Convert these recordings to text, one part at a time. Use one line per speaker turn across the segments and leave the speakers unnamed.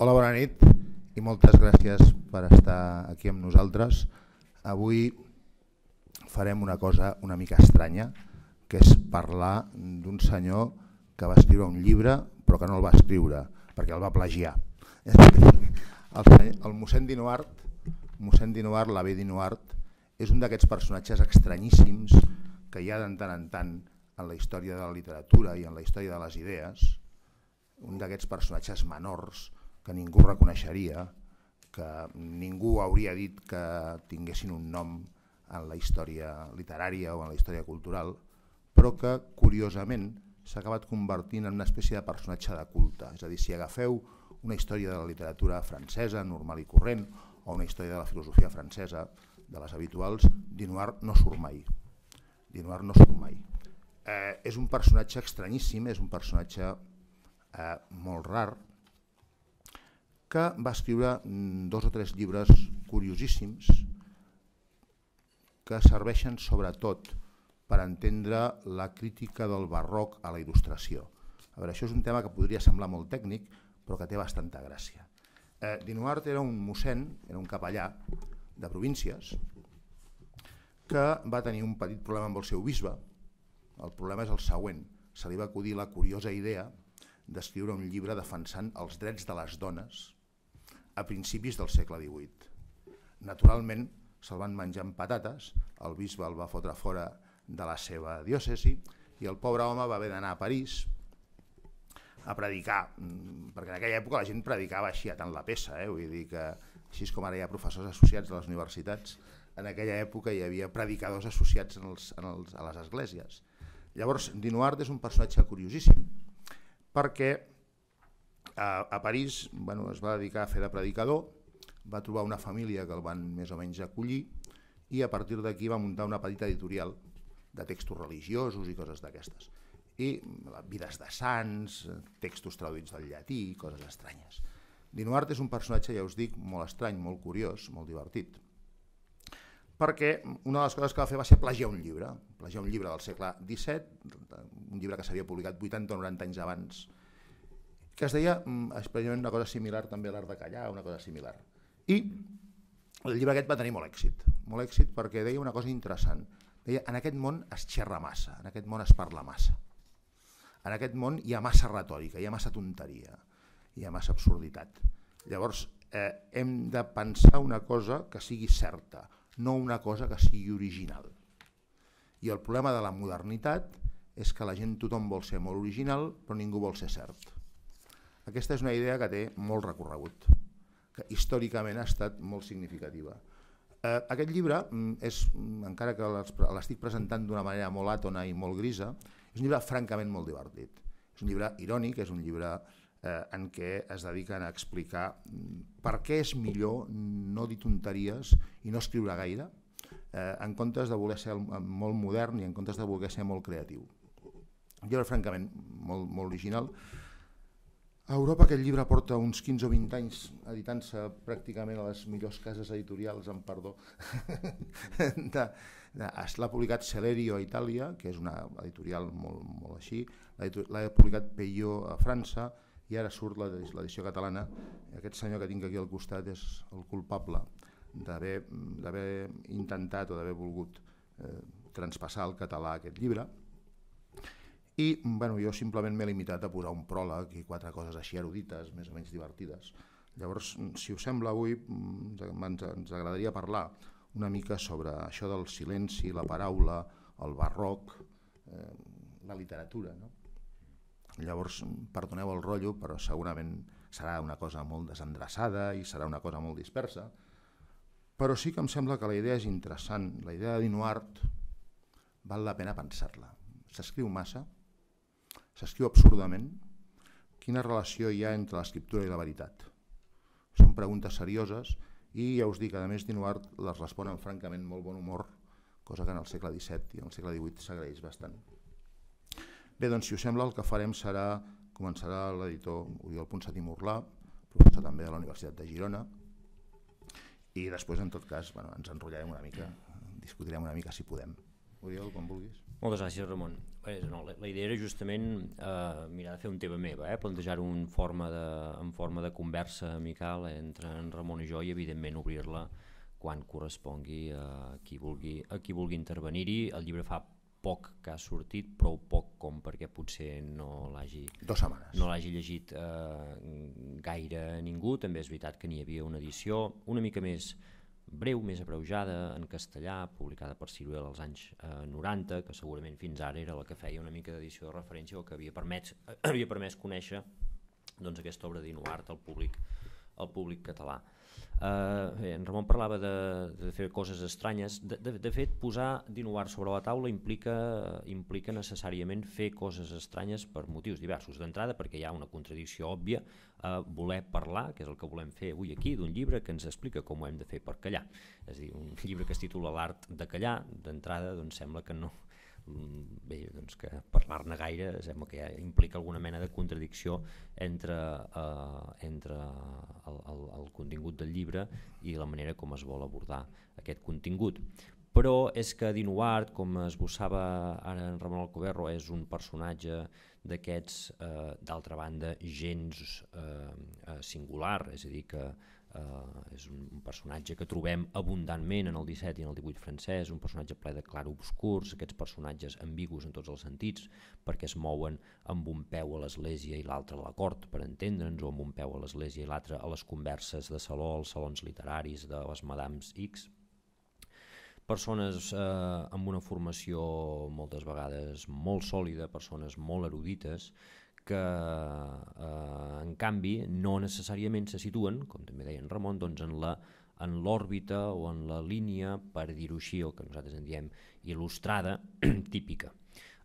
Hola, bona nit i moltes gràcies per estar aquí amb nosaltres. Avui farem una cosa una mica estranya, que és parlar d'un senyor que va escriure un llibre però que no el va escriure, perquè el va plagiar. el, el mossèn Dinoart, mossèn Dinoart, l'avi Dinoart, és un d'aquests personatges estranyíssims que hi ha de tant en tant en la història de la literatura i en la història de les idees, un d'aquests personatges menors que ningú reconeixeria, que ningú hauria dit que tinguessin un nom en la història literària o en la història cultural, però que, curiosament, s'ha acabat convertint en una espècie de personatge de culte. És a dir, si agafeu una història de la literatura francesa, normal i corrent, o una història de la filosofia francesa, de les habituals, Dinoir no surt mai. Dinoir no surt mai. Eh, és un personatge estranyíssim, és un personatge eh, molt rar, que va escriure mm, dos o tres llibres curiosíssims que serveixen sobretot per entendre la crítica del barroc a la il·lustració. A veure, això és un tema que podria semblar molt tècnic, però que té bastanta gràcia. Eh, Dinuart era un mossèn, era un capellà de províncies, que va tenir un petit problema amb el seu bisbe. El problema és el següent. Se li va acudir la curiosa idea d'escriure un llibre defensant els drets de les dones a principis del segle XVIII. Naturalment, se'l van menjar amb patates, el bisbe el va fotre fora de la seva diòcesi i el pobre home va haver d'anar a París a predicar, mm, perquè en aquella època la gent predicava així a tant la peça, eh? vull dir que així com ara hi ha professors associats de les universitats, en aquella època hi havia predicadors associats en els, en els, a les esglésies. Llavors, Dinoard és un personatge curiosíssim perquè a, a París bueno, es va dedicar a fer de predicador, va trobar una família que el van més o menys acollir i a partir d'aquí va muntar una petita editorial de textos religiosos i coses d'aquestes. I vides de sants, textos traduïts del llatí i coses estranyes. Dinuart és un personatge, ja us dic, molt estrany, molt curiós, molt divertit, perquè una de les coses que va fer va ser plagiar un llibre, plagiar un llibre del segle XVII, un llibre que s'havia publicat 80 o 90 anys abans, que es deia mm, especialment una cosa similar també a l'art de callar, una cosa similar. I el llibre aquest va tenir molt èxit, molt èxit perquè deia una cosa interessant. Deia, en aquest món es xerra massa, en aquest món es parla massa. En aquest món hi ha massa retòrica, hi ha massa tonteria, hi ha massa absurditat. Llavors, eh, hem de pensar una cosa que sigui certa, no una cosa que sigui original. I el problema de la modernitat és que la gent, tothom vol ser molt original, però ningú vol ser cert. Aquesta és una idea que té molt recorregut, que històricament ha estat molt significativa. Eh, aquest llibre, mm, és, mm, encara que l'estic presentant d'una manera molt àtona i molt grisa, és un llibre francament molt divertit. És un llibre irònic, és un llibre eh, en què es dediquen a explicar mm, per què és millor no dir tonteries i no escriure gaire, eh, en comptes de voler ser eh, molt modern i en comptes de voler ser molt creatiu. Un llibre francament molt, molt original, a Europa aquest llibre porta uns 15 o 20 anys editant-se pràcticament a les millors cases editorials, en perdó. L'ha publicat Celerio a Itàlia, que és una editorial molt, molt així, l'ha publicat Peilló a França i ara surt l'edició catalana. Aquest senyor que tinc aquí al costat és el culpable d'haver intentat o d'haver volgut eh, transpassar al català aquest llibre i bueno, jo simplement m'he limitat a posar un pròleg i quatre coses així erudites, més o menys divertides. Llavors, si us sembla, avui mm, ens, ens agradaria parlar una mica sobre això del silenci, la paraula, el barroc, eh, la literatura. No? Llavors, perdoneu el rotllo, però segurament serà una cosa molt desendreçada i serà una cosa molt dispersa, però sí que em sembla que la idea és interessant. La idea de Dinoart val la pena pensar-la. S'escriu massa, s'escriu absurdament? Quina relació hi ha entre l'escriptura i la veritat? Són preguntes serioses i ja us dic, a més, Dinuart les respon amb francament molt bon humor, cosa que en el segle XVII i en el segle XVIII s'agraeix bastant. Bé, doncs, si us sembla, el que farem serà, començarà l'editor Oriol Ponsatí Morlà, professor també de la Universitat de Girona, i després, en tot cas, bueno, ens enrotllarem una mica, discutirem una mica si podem. Oriol, quan vulguis.
Moltes gràcies, Ramon. Bé, no, la, la idea era justament eh, mirar de fer un tema meva, eh, plantejar-ho en, forma de, en forma de conversa amical entre en Ramon i jo i, evidentment, obrir-la quan correspongui a qui vulgui, a qui vulgui intervenir-hi. El llibre fa poc que ha sortit, prou poc com perquè potser no l'hagi no l'hagi llegit eh, gaire ningú. També és veritat que n'hi havia una edició una mica més breu, més abreujada, en castellà, publicada per Ciruel als anys eh, 90, que segurament fins ara era la que feia una mica d'edició de referència o que havia permès, havia permès conèixer doncs, aquesta obra d'Inuart al públic, al públic català. Uh, bé, en Ramon parlava de, de fer coses estranyes. De, de, de fet, posar d'innovar sobre la taula implica, implica necessàriament fer coses estranyes per motius diversos. D'entrada, perquè hi ha una contradicció òbvia uh, voler parlar, que és el que volem fer avui aquí, d'un llibre que ens explica com ho hem de fer per callar. És a dir, un llibre que es titula L'art de callar, d'entrada doncs, sembla que no, Mm, bé, doncs que parlar-ne gaire sembla que ja implica alguna mena de contradicció entre, eh, entre el, el, el contingut del llibre i la manera com es vol abordar aquest contingut. Però és que Dinuart, com com esbossava ara en Ramon Alcoverro, és un personatge d'aquests, eh, d'altra banda, gens eh, eh singular, és a dir, que eh, és un, personatge que trobem abundantment en el 17 i en el 18 francès, un personatge ple de clar obscurs aquests personatges ambigus en tots els sentits, perquè es mouen amb un peu a l'església i l'altre a la cort, per entendre'ns, o amb un peu a l'església i l'altre a les converses de saló, als salons literaris de les madams X, persones eh, amb una formació moltes vegades molt sòlida, persones molt erudites, que eh, en canvi no necessàriament se situen, com també deia en Ramon, doncs en la en l'òrbita o en la línia, per dir-ho així, o que nosaltres en diem il·lustrada, típica.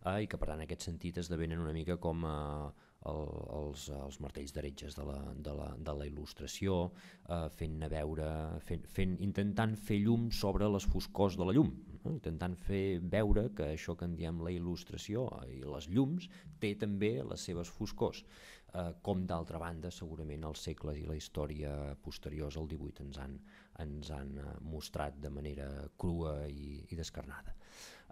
Eh, I que per tant en aquest sentit esdevenen una mica com eh, el, els, els martells d'heretges de, la, de, la, de la il·lustració, eh, fent-ne veure, fent, fent, intentant fer llum sobre les foscors de la llum, no? intentant fer veure que això que en diem la il·lustració i les llums té també les seves foscors, eh, com d'altra banda segurament els segles i la història posteriors al XVIII ens han, ens han eh, mostrat de manera crua i, i descarnada.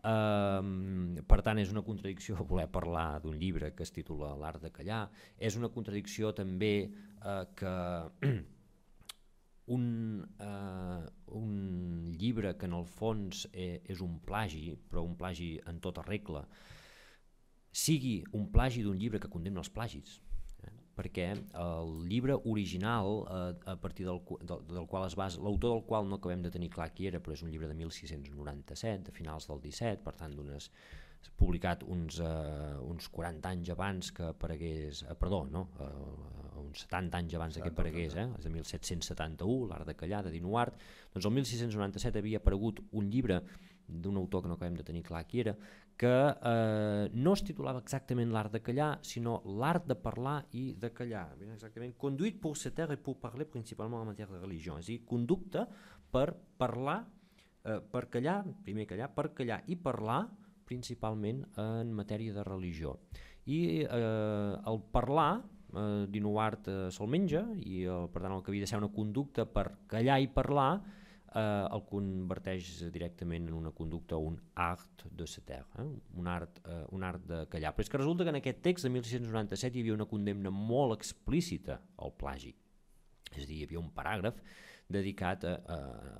Uh, per tant, és una contradicció voler parlar d'un llibre que es titula L'art de callar, és una contradicció també eh, que un, eh, un llibre que en el fons eh, és un plagi, però un plagi en tota regla, sigui un plagi d'un llibre que condemna els plagis, eh? perquè el llibre original eh, a partir del, del, del qual es basa, l'autor del qual no acabem de tenir clar qui era, però és un llibre de 1697, de finals del 17, per tant d'unes publicat uns, eh, uns 40 anys abans que aparegués, uh, perdó, no, uh, uns 70 anys abans 70, que aparegués, eh, és de 1771, l'art de callar, de Dinuart, doncs el 1697 havia aparegut un llibre d'un autor que no acabem de tenir clar qui era, que eh, no es titulava exactament l'art de callar, sinó l'art de parlar i de callar. Exactament, conduït pour se taire et pour parler principalement en matèria de religió, és a dir, conducta per parlar, eh, per callar, primer callar, per callar i parlar, principalment en matèria de religió. I eh, el parlar eh, d'Inuart eh, se'l menja i el, eh, per tant el que havia de ser una conducta per callar i parlar eh, el converteix directament en una conducta, un art de seter, eh? un, art, eh, un art de callar. Però és que resulta que en aquest text de 1697 hi havia una condemna molt explícita al plagi. És a dir, hi havia un paràgraf dedicat a,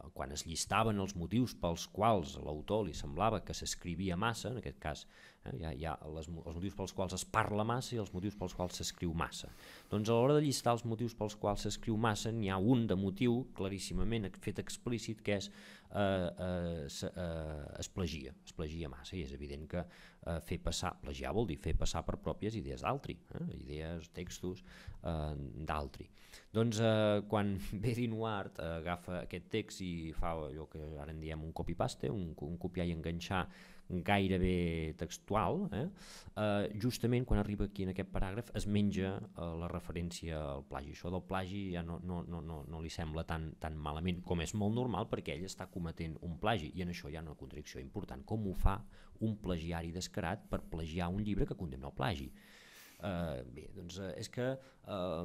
a quan es llistaven els motius pels quals a l'autor li semblava que s'escrivia massa, en aquest cas eh, hi ha, hi ha les, els motius pels quals es parla massa i els motius pels quals s'escriu massa. Doncs a l'hora de llistar els motius pels quals s'escriu massa n'hi ha un de motiu claríssimament fet explícit que és eh, eh, es, eh, es plagia, es plagia massa i és evident que eh, fer passar, plagiar vol dir fer passar per pròpies idees d'altri, eh, idees, textos eh, d'altri. Doncs eh, quan Bedi Noart eh, agafa aquest text i fa allò que ara en diem un copy-paste, un, un copiar i enganxar gairebé textual, eh? Eh, justament quan arriba aquí en aquest paràgraf es menja eh, la referència al plagi. Això del plagi ja no, no, no, no, no li sembla tan, tan malament com és molt normal perquè ell està cometent un plagi i en això hi ha una contradicció important. Com ho fa un plagiari descarat per plagiar un llibre que condemna el plagi? Uh, bé, doncs uh, és que uh,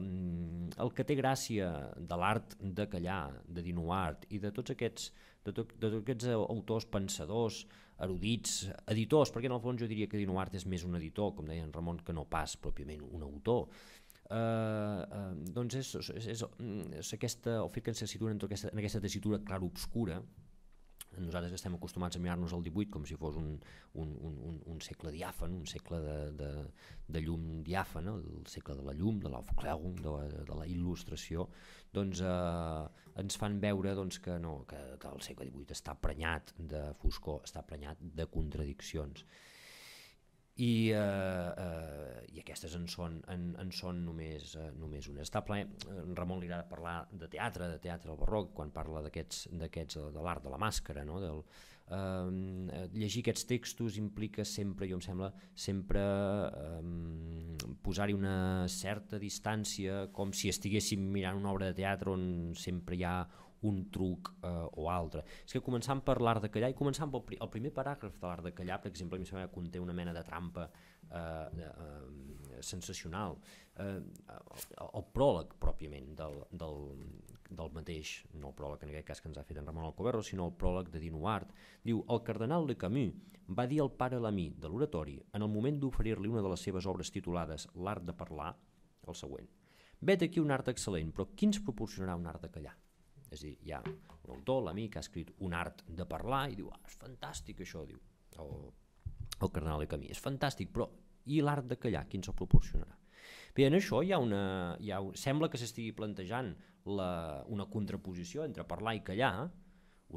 el que té gràcia de l'art de callar, de dinuart i de tots aquests de, tot, de tots aquests eh, autors pensadors, erudits, editors, perquè en el fons jo diria que Dino Art és més un editor, com deia en Ramon, que no pas pròpiament un autor. Uh, uh, doncs és, és, és, mm, és aquesta, o fet que ens situen en, aquesta, en aquesta tessitura clara obscura nosaltres estem acostumats a mirar-nos el 18 com si fos un, un, un, un segle diàfan, un segle de, de, de llum diàfana, el segle de la llum, de l'Aufklärung, de, la, de la il·lustració, doncs eh, ens fan veure doncs, que, no, que, que el segle XVIII està prenyat de foscor, està prenyat de contradiccions i, eh, eh, i aquestes en són, en, en són només, eh, només una. Està ple, eh, en Ramon li agrada parlar de teatre, de teatre al barroc, quan parla d'aquests eh, de l'art de la màscara, no? Del, ehm, eh, llegir aquests textos implica sempre, jo em sembla, sempre eh, posar-hi una certa distància, com si estiguéssim mirant una obra de teatre on sempre hi ha un truc eh, o altre. És que començant per l'art de callar i començant pel pri el primer paràgraf de l'art de callar, per exemple, em mi sembla que conté una mena de trampa eh, eh, sensacional. Eh, el, el pròleg pròpiament del, del, del mateix, no el pròleg en aquest cas que ens ha fet en Ramon Alcoberro, sinó el pròleg de Dino Art, diu el cardenal Le Camus va dir al pare Lamy de l'oratori en el moment d'oferir-li una de les seves obres titulades L'art de parlar, el següent. Vet aquí un art excel·lent, però qui ens proporcionarà un art de callar? És a dir, hi ha un autor, l'amic, que ha escrit un art de parlar i diu, ah, és fantàstic això, diu el, el carnal de camí, és fantàstic, però i l'art de callar, qui ens el proporcionarà? Bé, en això hi ha una... Hi ha, sembla que s'estigui plantejant la, una contraposició entre parlar i callar,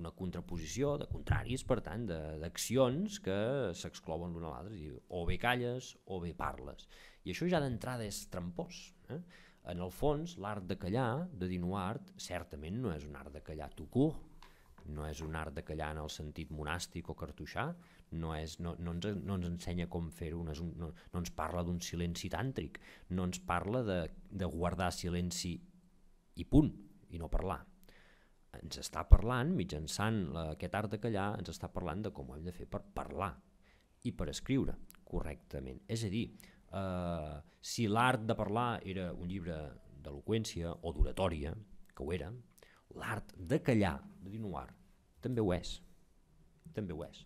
una contraposició de contraris, per tant, d'accions que s'exclouen l'una a l'altra, o bé calles o bé parles. I això ja d'entrada és trampós. Eh? En el fons, l'art de callar, de Dinuart, certament no és un art de callar tout no és un art de callar en el sentit monàstic o cartoixà, no, és, no, no, ens, no ens ensenya com fer-ho, no, no, no ens parla d'un silenci tàntric, no ens parla de, de guardar silenci i punt, i no parlar. Ens està parlant, mitjançant la, aquest art de callar, ens està parlant de com ho hem de fer per parlar i per escriure correctament. És a dir, eh, si l'art de parlar era un llibre d'eloqüència o d'oratòria, que ho era, l'art de callar, de dinuar, també ho és. També ho és.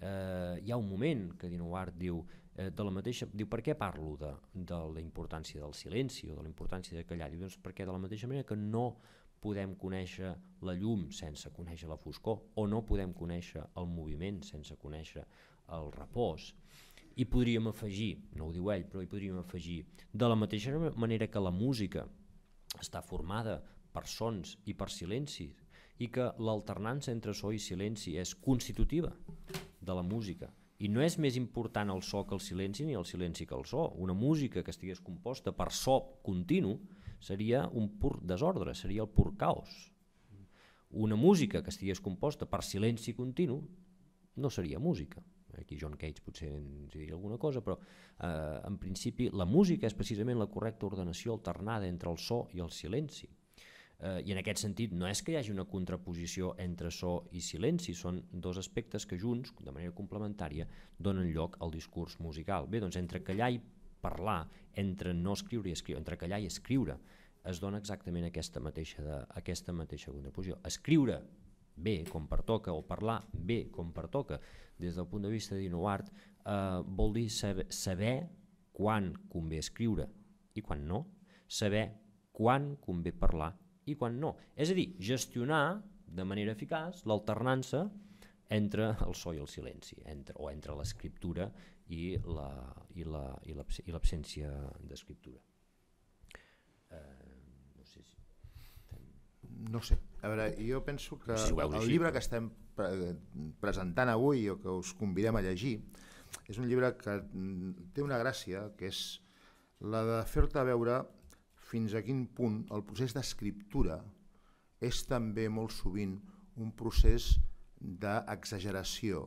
Eh, hi ha un moment que Dinoir diu eh, de la mateixa, diu per què parlo de, de la importància del silenci o de la importància de callar? Diu, doncs perquè de la mateixa manera que no podem conèixer la llum sense conèixer la foscor o no podem conèixer el moviment sense conèixer el repòs, hi podríem afegir, no ho diu ell, però hi podríem afegir, de la mateixa manera que la música està formada per sons i per silencis, i que l'alternança entre so i silenci és constitutiva de la música, i no és més important el so que el silenci ni el silenci que el so. Una música que estigués composta per so continu seria un pur desordre, seria el pur caos. Una música que estigués composta per silenci continu no seria música aquí John Cage potser ens diria alguna cosa, però eh, en principi la música és precisament la correcta ordenació alternada entre el so i el silenci. Eh, I en aquest sentit no és que hi hagi una contraposició entre so i silenci, són dos aspectes que junts, de manera complementària, donen lloc al discurs musical. Bé, doncs entre callar i parlar, entre no escriure i escriure, entre callar i escriure, es dona exactament aquesta mateixa, de, aquesta mateixa contraposició. Escriure bé com pertoca o parlar bé com pertoca des del punt de vista d'InnoArt eh, vol dir saber, saber quan convé escriure i quan no, saber quan convé parlar i quan no. És a dir, gestionar de manera eficaç l'alternança entre el so i el silenci, entre, o entre l'escriptura i l'absència la, i d'escriptura. Eh, no sé si... No sé.
A veure, jo penso que si el llibre que estem presentant avui o que us convidem a llegir, és un llibre que mm, té una gràcia, que és la de fer-te veure fins a quin punt el procés d'escriptura és també molt sovint un procés d'exageració,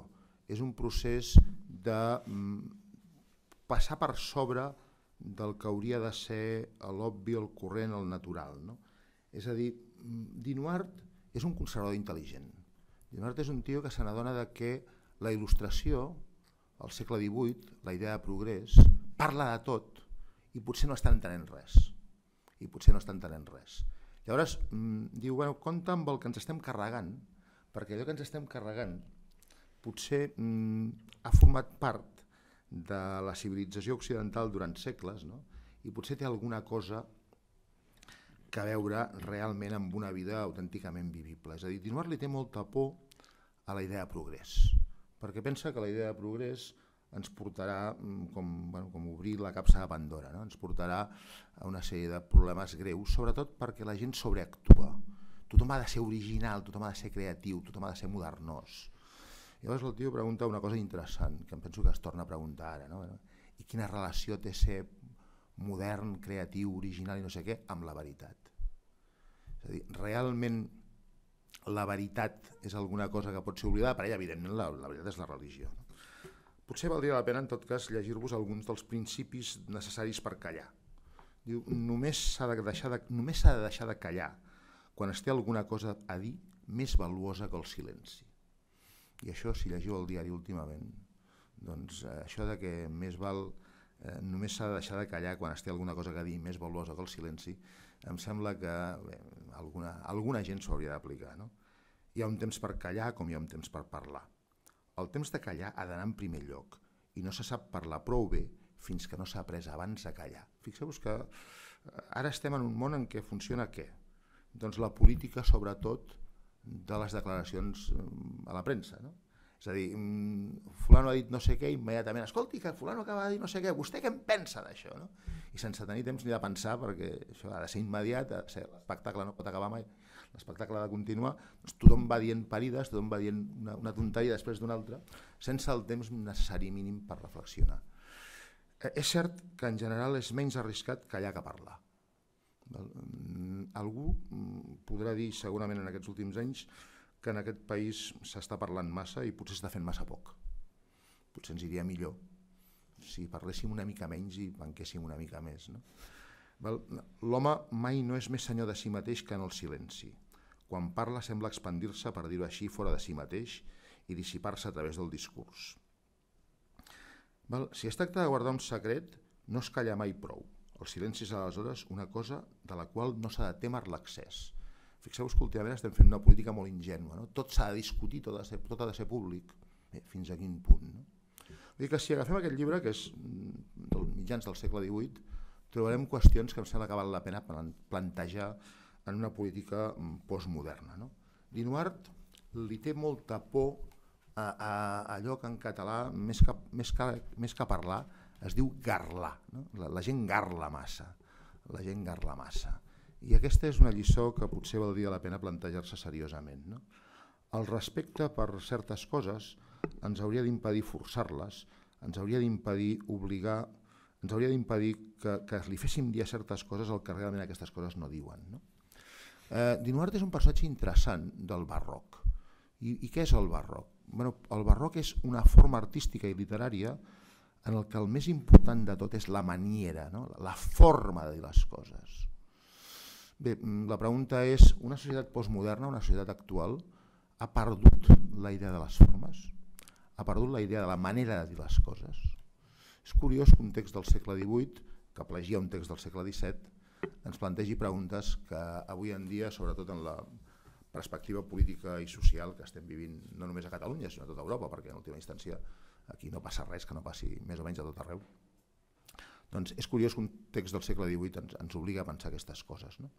és un procés de mm, passar per sobre del que hauria de ser l'obvi, el corrent, el natural. No? És a dir, mm, Dinuart és un conservador intel·ligent, Lleonard és un tio que se n'adona de que la il·lustració, al segle XVIII, la idea de progrés, parla de tot i potser no està entenent res. I potser no està entenent res. Llavors, mm, diu, bueno, compta amb el que ens estem carregant, perquè allò que ens estem carregant potser mm, ha format part de la civilització occidental durant segles no? i potser té alguna cosa que veure realment amb una vida autènticament vivible. És a dir, Dinoir li té molta por a la idea de progrés, perquè pensa que la idea de progrés ens portarà, mm, com, bueno, com obrir la capsa de Pandora, no? ens portarà a una sèrie de problemes greus, sobretot perquè la gent sobreactua. Tothom ha de ser original, tothom ha de ser creatiu, tothom ha de ser modernós. I llavors el tio pregunta una cosa interessant, que em penso que es torna a preguntar ara, no? i quina relació té ser modern, creatiu, original i no sé què, amb la veritat. És a dir, realment la veritat és alguna cosa que pot ser oblidada, per ella, evidentment, la, la veritat és la religió. No? Potser valdria la pena, en tot cas, llegir-vos alguns dels principis necessaris per callar. Diu, només s'ha de, deixar de, només de deixar de callar quan es té alguna cosa a dir més valuosa que el silenci. I això, si llegiu el diari últimament, doncs eh, això de que més val eh, només s'ha de deixar de callar quan es té alguna cosa que dir més valuosa que el silenci, em sembla que bé, alguna, alguna gent s'hauria d'aplicar. No? Hi ha un temps per callar com hi ha un temps per parlar. El temps de callar ha d'anar en primer lloc i no se sap parlar prou bé fins que no s'ha après abans a callar. Fixeu-vos que eh, ara estem en un món en què funciona què? Doncs la política, sobretot, de les declaracions eh, a la premsa. No? És a dir, mm, fulano ha dit no sé què, immediatament, escolti, que fulano acaba de dir no sé què, vostè què en pensa d'això? No? I sense tenir temps ni de pensar, perquè això ha de ser immediat, l'espectacle no pot acabar mai, l'espectacle ha de continuar, doncs tothom va dient parides, tothom va dient una, una tonteria després d'una altra, sense el temps necessari mínim per reflexionar. Eh, és cert que en general és menys arriscat callar que parlar. Mm, algú mm, podrà dir segurament en aquests últims anys que en aquest país s'està parlant massa i potser s'està fent massa poc. Potser ens iria millor si parléssim una mica menys i banquéssim una mica més. No? L'home mai no és més senyor de si mateix que en el silenci. Quan parla sembla expandir-se, per dir-ho així, fora de si mateix i dissipar-se a través del discurs. Val? Si es tracta de guardar un secret, no es calla mai prou. El silenci és aleshores una cosa de la qual no s'ha de témer l'accés Fixeu-vos que últimament estem fent una política molt ingenua, no? tot s'ha de discutir, tot ha de ser, tot ha de ser públic, Bé, fins a quin punt. No? Vull dir que si agafem aquest llibre, que és mm, del mitjans del segle XVIII, trobarem qüestions que em sembla que val la pena plantejar en una política mm, postmoderna. No? Dinuart li té molta por a, a, a allò que en català, més que, més que, més que parlar, es diu garlar. No? La, la gent garla massa. La gent garla massa. I aquesta és una lliçó que potser valdria la pena plantejar-se seriosament. No? El respecte per certes coses ens hauria d'impedir forçar-les, ens hauria d'impedir obligar, ens hauria d'impedir que, que li féssim dir certes coses el que realment aquestes coses no diuen. No? Eh, Dinuart és un personatge interessant del barroc. I, i què és el barroc? Bueno, el barroc és una forma artística i literària en el que el més important de tot és la maniera, no? la forma de dir les coses. Bé, mm, la pregunta és, una societat postmoderna, una societat actual, ha perdut la idea de les formes? Ha perdut la idea de la manera de dir les coses? És curiós que un text del segle XVIII, que plegia un text del segle XVII, ens plantegi preguntes que avui en dia, sobretot en la perspectiva política i social que estem vivint no només a Catalunya, sinó a tota Europa, perquè en última instància aquí no passa res que no passi més o menys a tot arreu, doncs és curiós que un text del segle XVIII ens, ens obliga a pensar aquestes coses. No?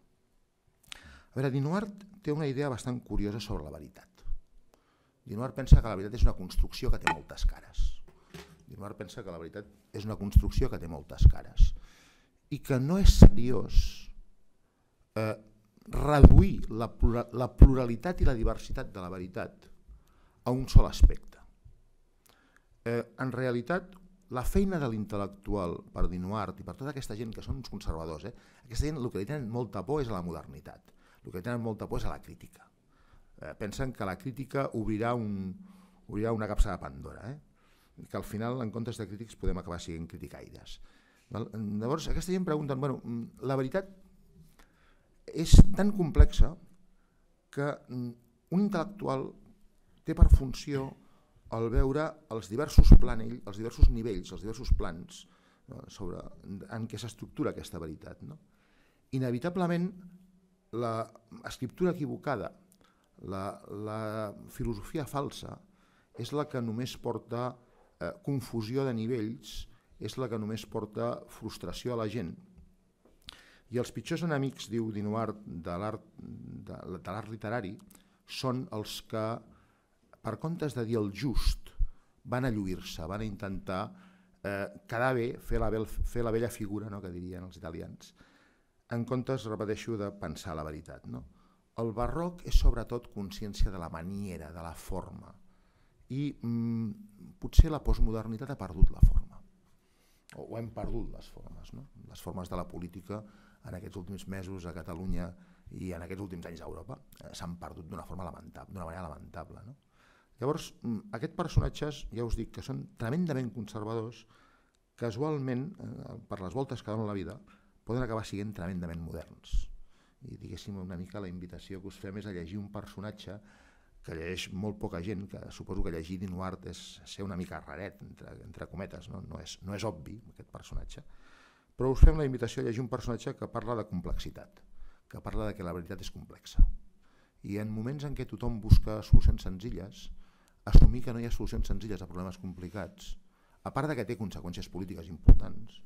A veure, Dinoart té una idea bastant curiosa sobre la veritat. Dinoart pensa que la veritat és una construcció que té moltes cares. Dinoart pensa que la veritat és una construcció que té moltes cares i que no és seriós eh, reduir la, plura, la pluralitat i la diversitat de la veritat a un sol aspecte. Eh, en realitat, la feina de l'intel·lectual per Dinuart i per tota aquesta gent que són uns conservadors, eh? aquesta gent el que li tenen molta por és a la modernitat, el que li tenen molta por és a la crítica. Eh, pensen que la crítica obrirà, un, obrirà una capsa de Pandora, eh? que al final en comptes de crítics podem acabar sent criticaires. Val? Llavors aquesta gent pregunta, bueno, mm, la veritat és tan complexa que mm, un intel·lectual té per funció al veure els diversos planell, els diversos nivells, els diversos plans no? sobre en què s'estructura aquesta veritat. No? Inevitablement, l'escriptura equivocada, la, la filosofia falsa, és la que només porta eh, confusió de nivells, és la que només porta frustració a la gent. I els pitjors enemics, diu Dinoir, de l'art literari, són els que per comptes de dir el just, van a lluir-se, van a intentar eh, quedar bé, fer la, bel, fer la bella figura, no, que dirien els italians, en comptes, repeteixo, de pensar la veritat. No? El barroc és sobretot consciència de la maniera, de la forma, i mm, potser la postmodernitat ha perdut la forma, o, o hem perdut les formes, no? les formes de la política en aquests últims mesos a Catalunya i en aquests últims anys a Europa eh, s'han perdut d'una forma lamentable, d'una manera lamentable. No? Llavors, mm, aquests personatges, ja us dic, que són tremendament conservadors, casualment, eh, per les voltes que donen la vida, poden acabar sent tremendament moderns. I diguéssim una mica la invitació que us fem és a llegir un personatge que llegeix molt poca gent, que suposo que llegir Dinuart és ser una mica raret, entre, entre cometes, no? No, és, no és obvi aquest personatge, però us fem la invitació a llegir un personatge que parla de complexitat, que parla de que la veritat és complexa. I en moments en què tothom busca solucions senzilles, assumir que no hi ha solucions senzilles a problemes complicats, a part de que té conseqüències polítiques importants,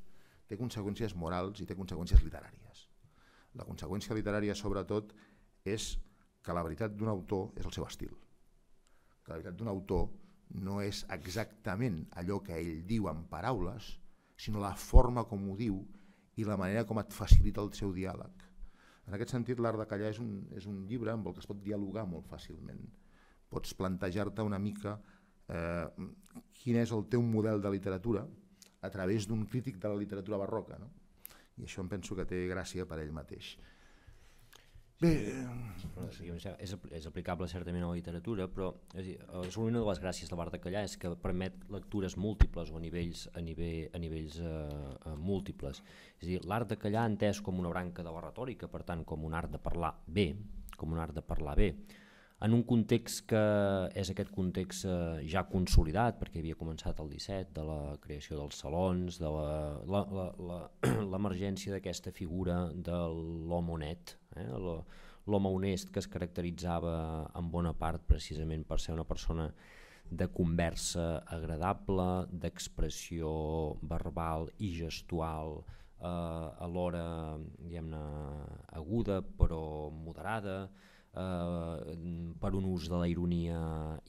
té conseqüències morals i té conseqüències literàries. La conseqüència literària, sobretot, és que la veritat d'un autor és el seu estil. Que la veritat d'un autor no és exactament allò que ell diu en paraules, sinó la forma com ho diu i la manera com et facilita el seu diàleg. En aquest sentit, l'art de callar és un, és un llibre amb el que es pot dialogar molt fàcilment pots plantejar-te una mica eh, quin és el teu model de literatura a través d'un crític de la
literatura barroca. No? I això em penso que té gràcia per ell mateix. Bé, sí, eh, és, és aplicable certament a la literatura, però és dir, una de les gràcies de l'art de callar és que permet lectures múltiples o a nivells, a nivell, a nivells eh, eh, múltiples. És a dir, l'art de callar entès com una branca de la retòrica, per tant, com un art de parlar bé, com un art de parlar bé, en un context que és aquest context eh, ja consolidat, perquè havia començat el 17, de la creació dels salons, de l'emergència d'aquesta figura de l'home net, eh, l'home honest que es caracteritzava en bona part precisament per ser una persona de conversa agradable, d'expressió verbal i gestual eh, alhora diguem-ne aguda però moderada, eh, per un ús de la ironia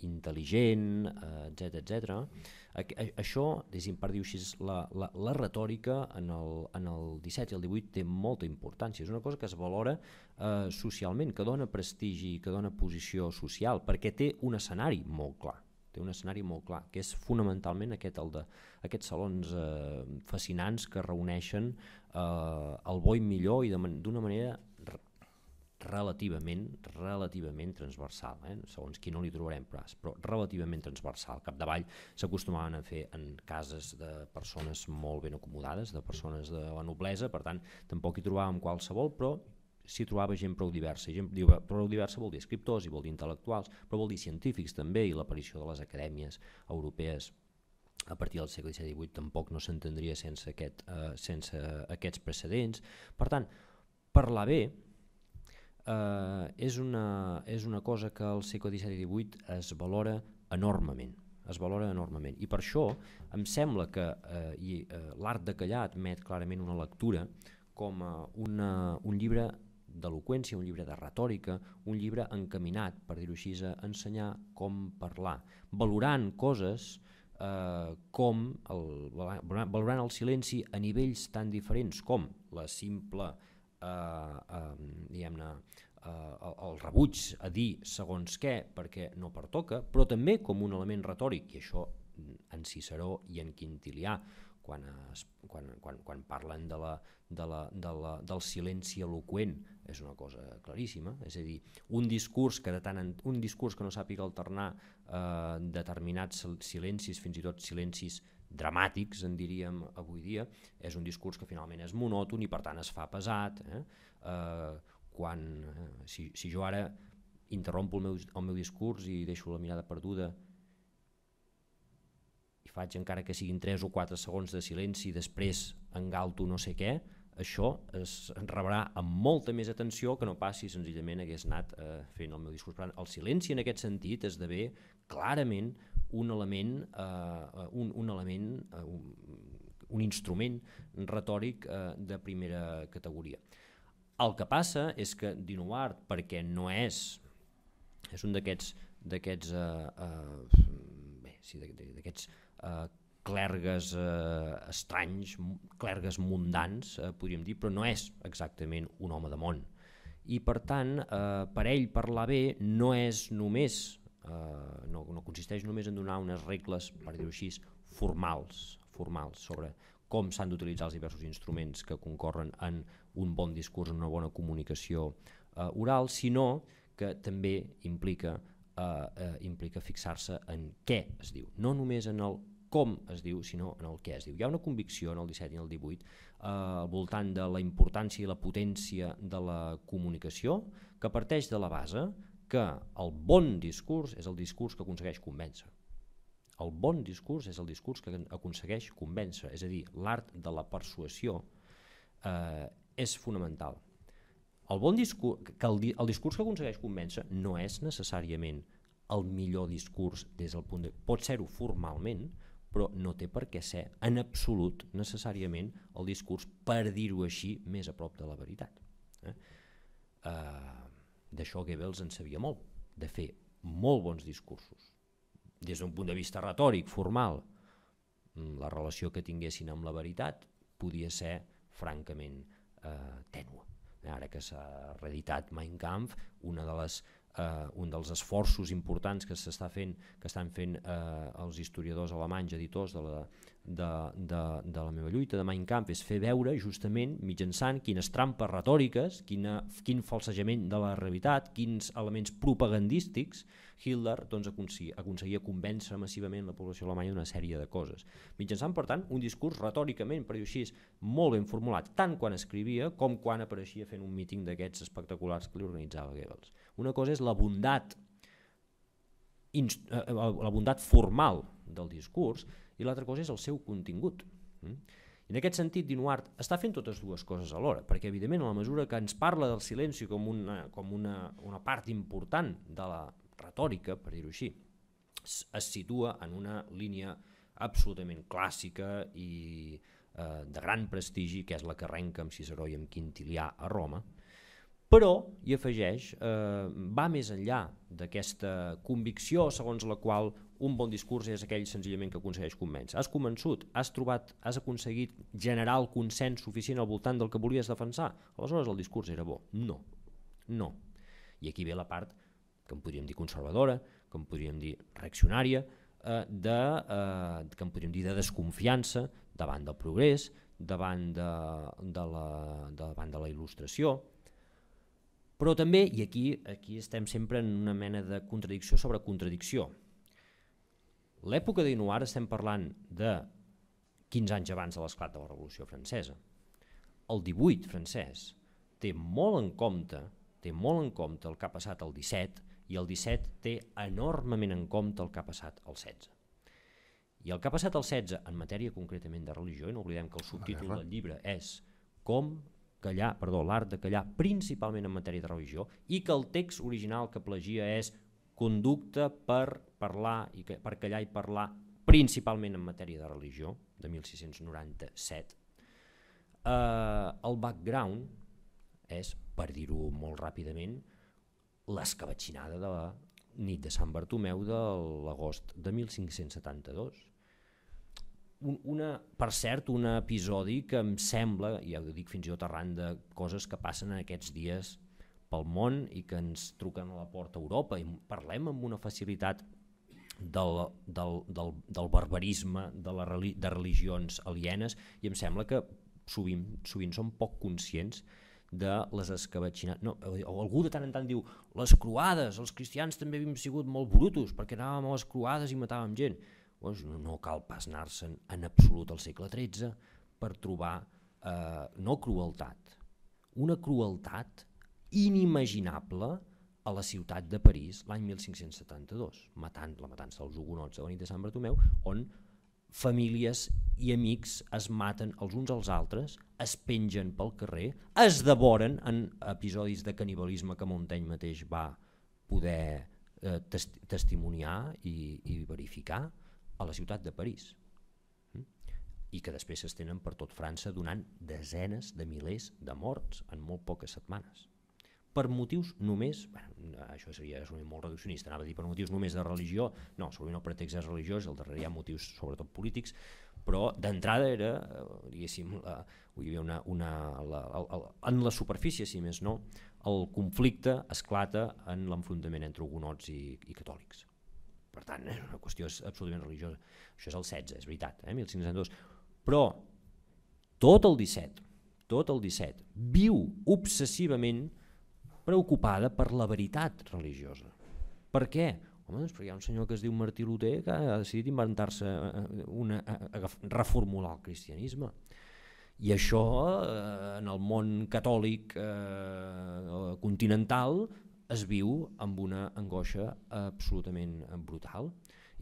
intel·ligent, etc eh, etc. Això, és per dir-ho així, la, la, la retòrica en el, en el 17 i el 18 té molta importància, és una cosa que es valora eh, socialment, que dona prestigi, que dona posició social, perquè té un escenari molt clar té un escenari molt clar, que és fonamentalment aquest, el de, aquests salons eh, fascinants que reuneixen eh, el bo i millor i d'una manera relativament, relativament transversal, eh? segons qui no li trobarem pas, però relativament transversal. Cap davall s'acostumaven a fer en cases de persones molt ben acomodades, de persones de la noblesa, per tant, tampoc hi trobàvem qualsevol, però s'hi trobava gent prou diversa. Gent prou diversa vol dir escriptors i vol dir intel·lectuals, però vol dir científics també, i l'aparició de les acadèmies europees a partir del segle XVIII tampoc no s'entendria sense, aquest, eh, sense aquests precedents. Per tant, parlar bé eh, és, una, és una cosa que al segle XVII i XVIII es valora enormement es valora enormement i per això em sembla que eh, i, eh, l'art de callar admet clarament una lectura com a una, un llibre d'eloqüència, un llibre de retòrica, un llibre encaminat, per dir-ho així, a ensenyar com parlar, valorant coses eh, com el, valorant el silenci a nivells tan diferents com la simple eh, eh, eh, diguem-ne, eh, el rebuig a dir segons què perquè no pertoca, però també com un element retòric, i això en Ciceró i en Quintilià, quan, es, quan, quan, quan parlen de la, de la, de la, del silenci eloqüent, és una cosa claríssima, és a dir, un discurs que, de tant en, un discurs que no sàpiga alternar eh, determinats silencis, fins i tot silencis dramàtics, en diríem avui dia, és un discurs que finalment és monòton i per tant es fa pesat. Eh? Eh, quan, eh, si, si jo ara interrompo el meu, el meu discurs i deixo la mirada perduda i faig encara que siguin 3 o 4 segons de silenci i després engalto no sé què, això es rebrà amb molta més atenció que no passi senzillament hagués anat eh, fent el meu discurs. Per tant, el silenci en aquest sentit esdevé clarament un element, eh, eh, un, un element eh, un, un instrument retòric eh, de primera categoria. El que passa és que Dinuart, perquè no és, és un d'aquests d'aquests eh, eh, bé, sí, d'aquests eh, clergues eh, estranys, clergues mundans, eh, podríem dir, però no és exactament un home de món. I per tant, eh, per ell parlar bé no és només eh, no, no consisteix només en donar unes regles, per dir-ho així, formals, formals sobre com s'han d'utilitzar els diversos instruments que concorren en un bon discurs, en una bona comunicació eh, oral, sinó que també implica, eh, eh, implica fixar-se en què es diu, no només en el com es diu, sinó en el què es diu. Hi ha una convicció en el 17 i el 18 eh, al voltant de la importància i la potència de la comunicació que parteix de la base que el bon discurs és el discurs que aconsegueix convèncer. El bon discurs és el discurs que aconsegueix convèncer, és a dir, l'art de la persuasió eh, és fonamental. El bon discurs, que el, el discurs que aconsegueix convèncer no és necessàriament el millor discurs des del punt de... Pot ser-ho formalment, però no té per què ser en absolut necessàriament el discurs, per dir-ho així, més a prop de la veritat. Eh? Uh, D'això Goebbels en sabia molt, de fer molt bons discursos. Des d'un punt de vista retòric, formal, mm, la relació que tinguessin amb la veritat podia ser francament eh, tènua. Ara que s'ha reeditat Mein Kampf, una de les eh, un dels esforços importants que s'està fent que estan fent eh, els historiadors alemanys, editors de la, de, de, de la meva lluita de Mein Kampf és fer veure justament mitjançant quines trampes retòriques, quina, quin falsejament de la realitat, quins elements propagandístics Hitler doncs, aconseguia, aconseguia convèncer massivament la població alemanya d'una sèrie de coses. Mitjançant, per tant, un discurs retòricament, per dir així, molt ben formulat, tant quan escrivia com quan apareixia fent un míting d'aquests espectaculars que li organitzava Goebbels. Una cosa és la bondat, eh, eh, la bondat formal del discurs i l'altra cosa és el seu contingut. Hm? I en aquest sentit, Dinuart està fent totes dues coses alhora, perquè evidentment a la mesura que ens parla del silenci com una, com una, una part important de la retòrica, per dir-ho així, es, es situa en una línia absolutament clàssica i eh, de gran prestigi, que és la que arrenca amb Ciceró i amb Quintilià a Roma, però, i afegeix, eh, va més enllà d'aquesta convicció segons la qual un bon discurs és aquell senzillament que aconsegueix convèncer. Has convençut, has trobat, has aconseguit generar el consens suficient al voltant del que volies defensar. Aleshores el discurs era bo. No, no. I aquí ve la part que en podríem dir conservadora, que en podríem dir reaccionària, eh, de, eh, que en podríem dir de desconfiança davant del progrés, davant de, de, la, davant de la il·lustració, però també, i aquí, aquí estem sempre en una mena de contradicció sobre contradicció, l'època d'Inuar estem parlant de 15 anys abans de l'esclat de la Revolució Francesa. El 18 francès té molt en compte té molt en compte el que ha passat al 17 i el 17 té enormement en compte el que ha passat al 16. I el que ha passat al 16 en matèria concretament de religió, i no oblidem que el subtítol del llibre és com callar, perdó, l'art de callar principalment en matèria de religió i que el text original que plagia és conducta per parlar i que, per callar i parlar principalment en matèria de religió de 1697. Eh, el background és, per dir-ho molt ràpidament, l'escabatxinada de la nit de Sant Bartomeu de l'agost de 1572 un, una, per cert, un episodi que em sembla, i ja ho dic fins i tot arran de coses que passen en aquests dies pel món i que ens truquen a la porta a Europa i parlem amb una facilitat del, del, del, del barbarisme de, la, de religions alienes i em sembla que sovint, sovint som poc conscients de les escabatxinades. No, o algú de tant en tant diu les croades, els cristians també havíem sigut molt brutos perquè anàvem a les croades i matàvem gent doncs no cal pas anar-se'n en absolut al segle XIII per trobar eh, no crueltat, una crueltat inimaginable a la ciutat de París l'any 1572, matant la matança dels hugonots de la nit de Sant Bartomeu, on famílies i amics es maten els uns als altres, es pengen pel carrer, es devoren en episodis de canibalisme que Montaigne mateix va poder eh, testimoniar i, i verificar a la ciutat de París hm? i que després s'estenen per tot França donant desenes de milers de morts en molt poques setmanes. Per motius només, bueno, això seria molt reduccionista, anava a dir per motius només de religió, no, sobre el pretext és religiós, el darrere hi ha motius sobretot polítics, però d'entrada era, eh, diguéssim, la, hi havia una, una, la, la, la, en la superfície, si més no, el conflicte esclata en l'enfrontament entre hugonots i, i catòlics. Per tant, és una qüestió absolutament religiosa. Això és el 16, és veritat, eh? 1502. Però tot el 17, tot el 17, viu obsessivament preocupada per la veritat religiosa. Per què? Home, doncs perquè hi ha un senyor que es diu Martí Luter que ha decidit inventar-se, eh, una, eh, reformular el cristianisme. I això eh, en el món catòlic eh, continental es viu amb una angoixa absolutament brutal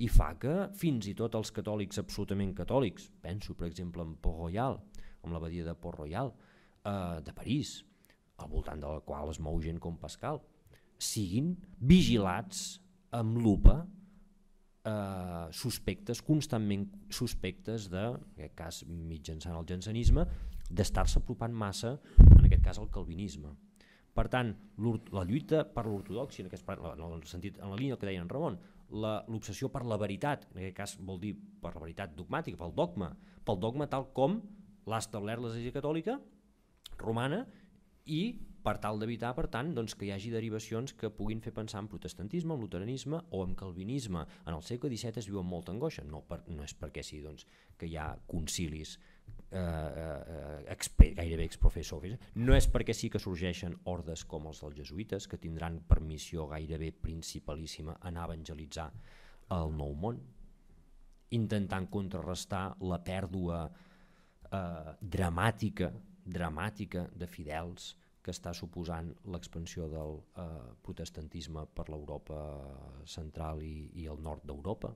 i fa que fins i tot els catòlics absolutament catòlics, penso per exemple en Port Royal, amb l'abadia de Port Royal, eh, de París, al voltant de la qual es mou gent com Pascal, siguin vigilats amb lupa eh, suspectes, constantment suspectes de, en aquest cas mitjançant el jansenisme, d'estar-se apropant massa, en aquest cas al calvinisme. Per tant, la lluita per l'ortodoxia, en, aquest, en el sentit, en la línia que deia en Ramon, l'obsessió per la veritat, en aquest cas vol dir per la veritat dogmàtica, pel dogma, pel dogma tal com l'ha establert l'Església Catòlica romana i per tal d'evitar, per tant, doncs, que hi hagi derivacions que puguin fer pensar en protestantisme, en luteranisme o en calvinisme. En el segle XVII es viu amb molta angoixa, no, per, no és perquè sí doncs, que hi ha concilis eh, eh, exper, gairebé exprofessor, no és perquè sí que sorgeixen ordes com els dels jesuïtes, que tindran permissió gairebé principalíssima anar a evangelitzar el nou món, intentant contrarrestar la pèrdua eh, dramàtica dramàtica de fidels que està suposant l'expansió del eh, protestantisme per l'Europa central i, i el nord d'Europa,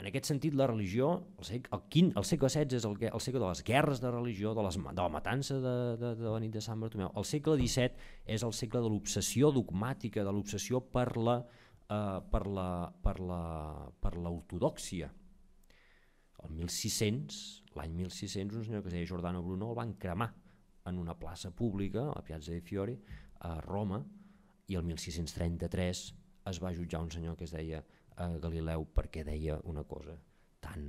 en aquest sentit, la religió, el, segle, el, quin, el segle XVI és el, el segle de les guerres de religió, de, les, de la matança de, de, de la nit de Sant Bartomeu. El segle XVII és el segle de l'obsessió dogmàtica, de l'obsessió per la eh, per la per la per l'ortodoxia. El 1600, l'any 1600, un senyor que es deia Giordano Bruno el van cremar en una plaça pública, a Piazza de Fiori, a Roma, i el 1633 es va jutjar un senyor que es deia a Galileu perquè deia una cosa tan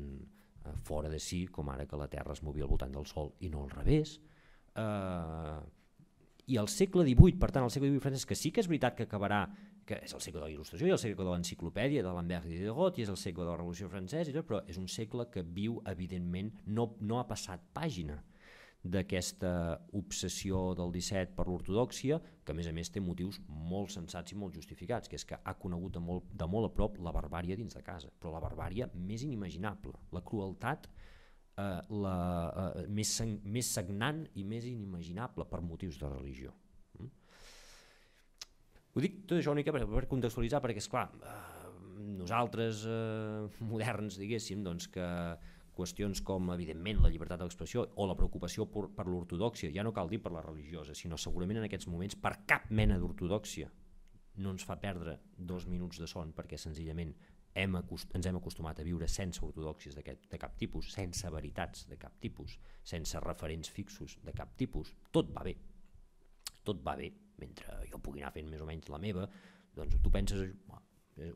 eh, fora de si com ara que la Terra es movia al voltant del Sol i no al revés. Eh, I al segle XVIII, per tant, al segle XVIII francès, que sí que és veritat que acabarà, que és el segle de la il·lustració i el segle de l'enciclopèdia de Lambert i de Gaut, i és el segle de la Revolució Francesa, però és un segle que viu, evidentment, no, no ha passat pàgina d'aquesta obsessió del 17 per l'ortodoxia, que a més a més té motius molt sensats i molt justificats, que és que ha conegut de molt, de molt a prop la barbària dins de casa, però la barbària més inimaginable, la crueltat eh, la, eh, més, més sagnant i més inimaginable per motius de religió. Mm? Ho dic tot això una per, per contextualitzar, perquè, és clar, eh, nosaltres eh, moderns, diguéssim, doncs que eh, qüestions com, evidentment, la llibertat d'expressió o la preocupació per, per l'ortodoxia, ja no cal dir per la religiosa, sinó segurament en aquests moments per cap mena d'ortodoxia no ens fa perdre dos minuts de son perquè senzillament hem ens hem acostumat a viure sense ortodoxies de cap tipus, sense veritats de cap tipus, sense referents fixos de cap tipus. Tot va bé. Tot va bé. Mentre jo pugui anar fent més o menys la meva, doncs tu penses, eh,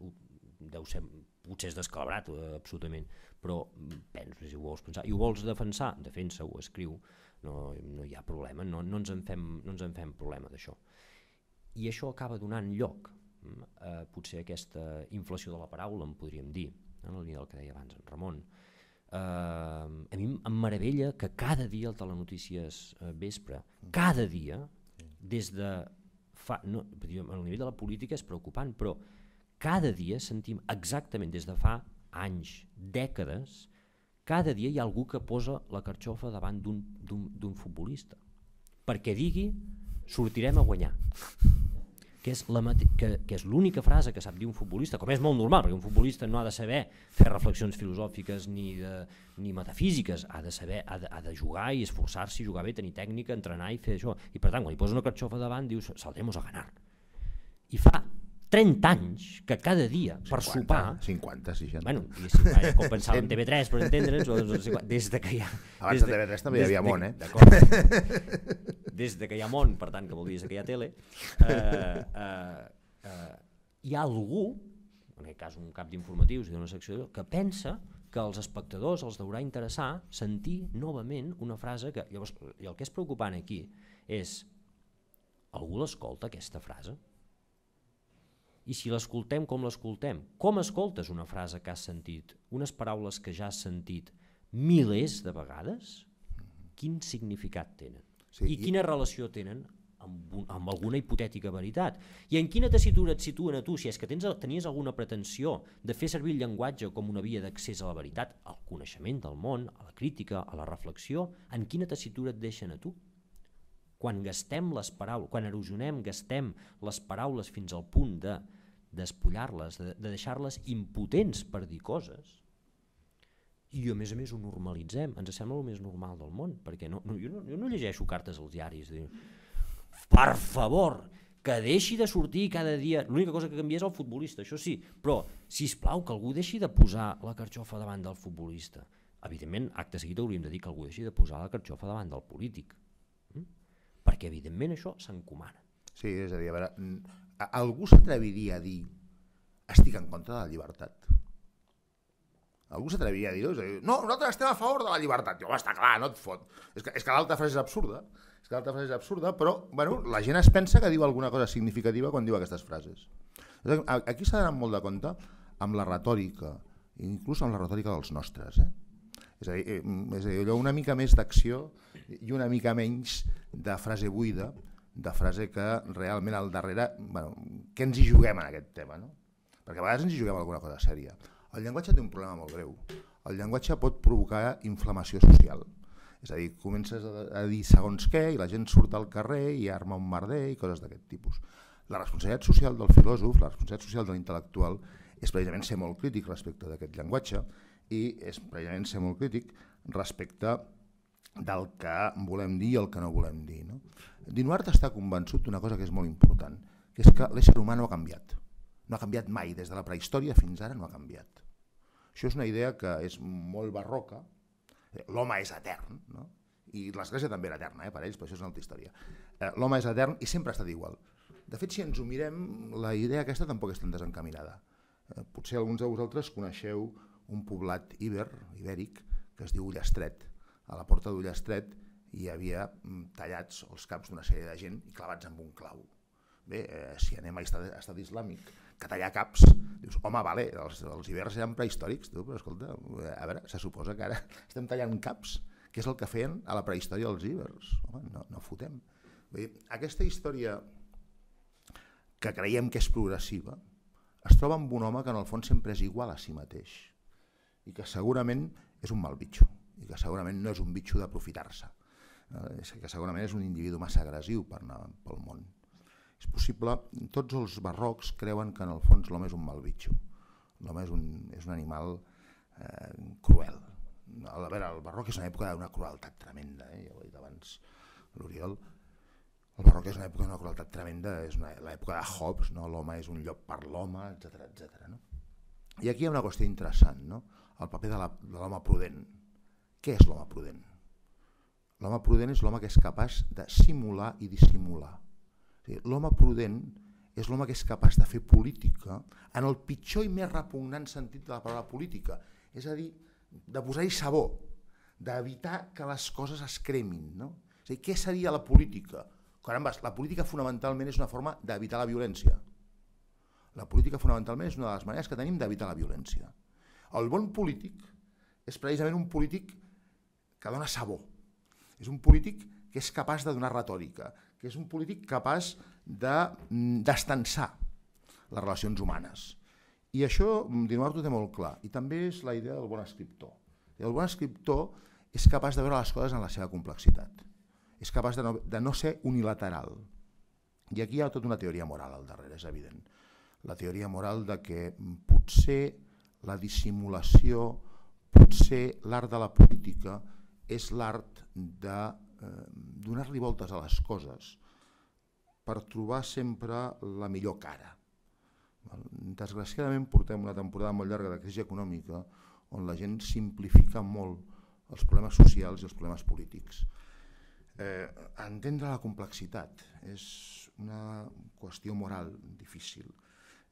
deu ser potser és descalabrat, eh, absolutament, però mm, penso, si ho vols pensar, i ho vols defensar, defensa-ho, escriu, no, no hi ha problema, no, no, ens en fem, no ens en fem problema d'això. I això acaba donant lloc eh, potser aquesta inflació de la paraula, en podríem dir, en la línia del que deia abans en Ramon. Eh, a mi em meravella que cada dia el Telenotícies eh, vespre, cada dia, des de fa, no, a nivell de la política és preocupant, però cada dia sentim exactament des de fa anys, dècades, cada dia hi ha algú que posa la carxofa davant d'un futbolista perquè digui sortirem a guanyar que és la que, que és l'única frase que sap dir un futbolista, com és molt normal, perquè un futbolista no ha de saber fer reflexions filosòfiques ni, de, ni metafísiques, ha de saber, ha de, ha de jugar i esforçar-se, jugar bé, tenir tècnica, entrenar i fer això. I per tant, quan hi posa una carxofa davant, diu, saldremos a ganar. I fa 30 anys que cada dia 50, per sopar... 50, 60... Bueno, i si, eh, pensava en TV3, per entendre'ns, doncs, des de que hi ha... Abans de, de TV3 també hi havia món, eh? D'acord. Des de que hi ha món, per tant, que vol dir que hi ha tele, eh, eh, eh, hi ha algú, en aquest cas un cap d'informatius i d'una secció, que pensa que als espectadors els deurà interessar sentir novament una frase que... Llavors, i el que és preocupant aquí és algú l'escolta aquesta frase? I si l'escoltem, com l'escoltem? Com escoltes una frase que has sentit? Unes paraules que ja has sentit milers de vegades? Quin significat tenen? Sí, I, i quina relació tenen amb, un, amb alguna hipotètica veritat? I en quina tessitura et situen a tu? Si és que tens, tenies alguna pretensió de fer servir el llenguatge com una via d'accés a la veritat, al coneixement del món, a la crítica, a la reflexió, en quina tessitura et deixen a tu? Quan gastem les paraules, quan erosionem, gastem les paraules fins al punt de despullar-les, de, de deixar-les impotents per dir coses, i a més a més ho normalitzem, ens sembla el més normal del món, perquè no, no, jo, no, jo no llegeixo cartes als diaris, dir, per favor, que deixi de sortir cada dia, l'única cosa que canvia és el futbolista, això sí, però si us plau que algú deixi de posar la carxofa davant del futbolista. Evidentment, acte seguit hauríem de dir que algú deixi de posar la carxofa davant del polític, mm? perquè evidentment això s'encomana.
Sí, és a dir, a veure, algú s'atreviria a dir estic en contra de la llibertat? Algú s'atreviria a dir-ho? No, nosaltres estem a favor de la llibertat. Jo, està clar, no et fot. És que, és que l'altra frase és absurda. És que l'altra frase és absurda, però bueno, la gent es pensa que diu alguna cosa significativa quan diu aquestes frases. Aquí s'ha d'anar molt de compte amb la retòrica, inclús amb la retòrica dels nostres. Eh? És a dir, eh, és a dir allò una mica més d'acció i una mica menys de frase buida, de frase que realment al darrere, bueno, què ens hi juguem en aquest tema, no? Perquè a vegades ens hi juguem alguna cosa sèria. El llenguatge té un problema molt greu. El llenguatge pot provocar inflamació social. És a dir, comences a dir segons què i la gent surt al carrer i arma un merder i coses d'aquest tipus. La responsabilitat social del filòsof, la responsabilitat social de l'intel·lectual, és precisament ser molt crític respecte d'aquest llenguatge i és precisament ser molt crític respecte del que volem dir i el que no volem dir. No? Dinuart està convençut d'una cosa que és molt important, que és que l'ésser humà no ha canviat. No ha canviat mai, des de la prehistòria fins ara no ha canviat. Això és una idea que és molt barroca, eh, l'home és etern, no? i l'Església també era eterna, eh, per ells, però això és una altra història. Eh, l'home és etern i sempre ha estat igual. De fet, si ens ho mirem, la idea aquesta tampoc és tan desencaminada. Eh, potser alguns de vosaltres coneixeu un poblat iber, ibèric, que es diu Ullastret. A la porta d'Ullastret hi havia mm, tallats els caps d'una sèrie de gent i clavats amb un clau. Bé, eh, si anem a estat, a estat islàmic, que tallar caps, dius, home, vale, els, els ibers eren prehistòrics, tu, però escolta, a veure, se suposa que ara estem tallant caps, que és el que feien a la prehistòria dels ibers. Home, no, no fotem. Vull dir, aquesta història que creiem que és progressiva es troba amb un home que en el fons sempre és igual a si mateix i que segurament és un mal bitxo i que segurament no és un bitxo d'aprofitar-se eh, que segurament és un individu massa agressiu per anar pel món. És possible, tots els barrocs creuen que en el fons l'home és un mal bitxo, l'home és, un, és un animal eh, cruel. A veure, el barroc és una època d'una crueltat tremenda, eh? ja ho he dit abans l'Oriol, el barroc és una època d'una crueltat tremenda, és l'època de Hobbes, no? l'home és un lloc per l'home, etc etc. No? I aquí hi ha una qüestió interessant, no? el paper de l'home prudent. Què és l'home prudent? L'home prudent és l'home que és capaç de simular i dissimular. L'home prudent és l'home que és capaç de fer política en el pitjor i més repugnant sentit de la paraula política, és a dir, de posar-hi sabor, d'evitar que les coses es cremin. No? És a dir, què seria la política? Caramba, la política fonamentalment és una forma d'evitar la violència. La política fonamentalment és una de les maneres que tenim d'evitar la violència. El bon polític és precisament un polític que dona sabor, és un polític que és capaç de donar retòrica, que és un polític capaç d'estensar de, mm, les relacions humanes. I això, mm, Dinuart ho té molt clar. I també és la idea del bon escriptor. El bon escriptor és capaç de veure les coses en la seva complexitat. És capaç de no, de no ser unilateral. I aquí hi ha tota una teoria moral al darrere, és evident. La teoria moral de que mm, potser la dissimulació, potser l'art de la política, és l'art de eh, donar-li voltes a les coses per trobar sempre la millor cara. Desgraciadament portem una temporada molt llarga de crisi econòmica on la gent simplifica molt els problemes socials i els problemes polítics. Eh, entendre la complexitat és una qüestió moral difícil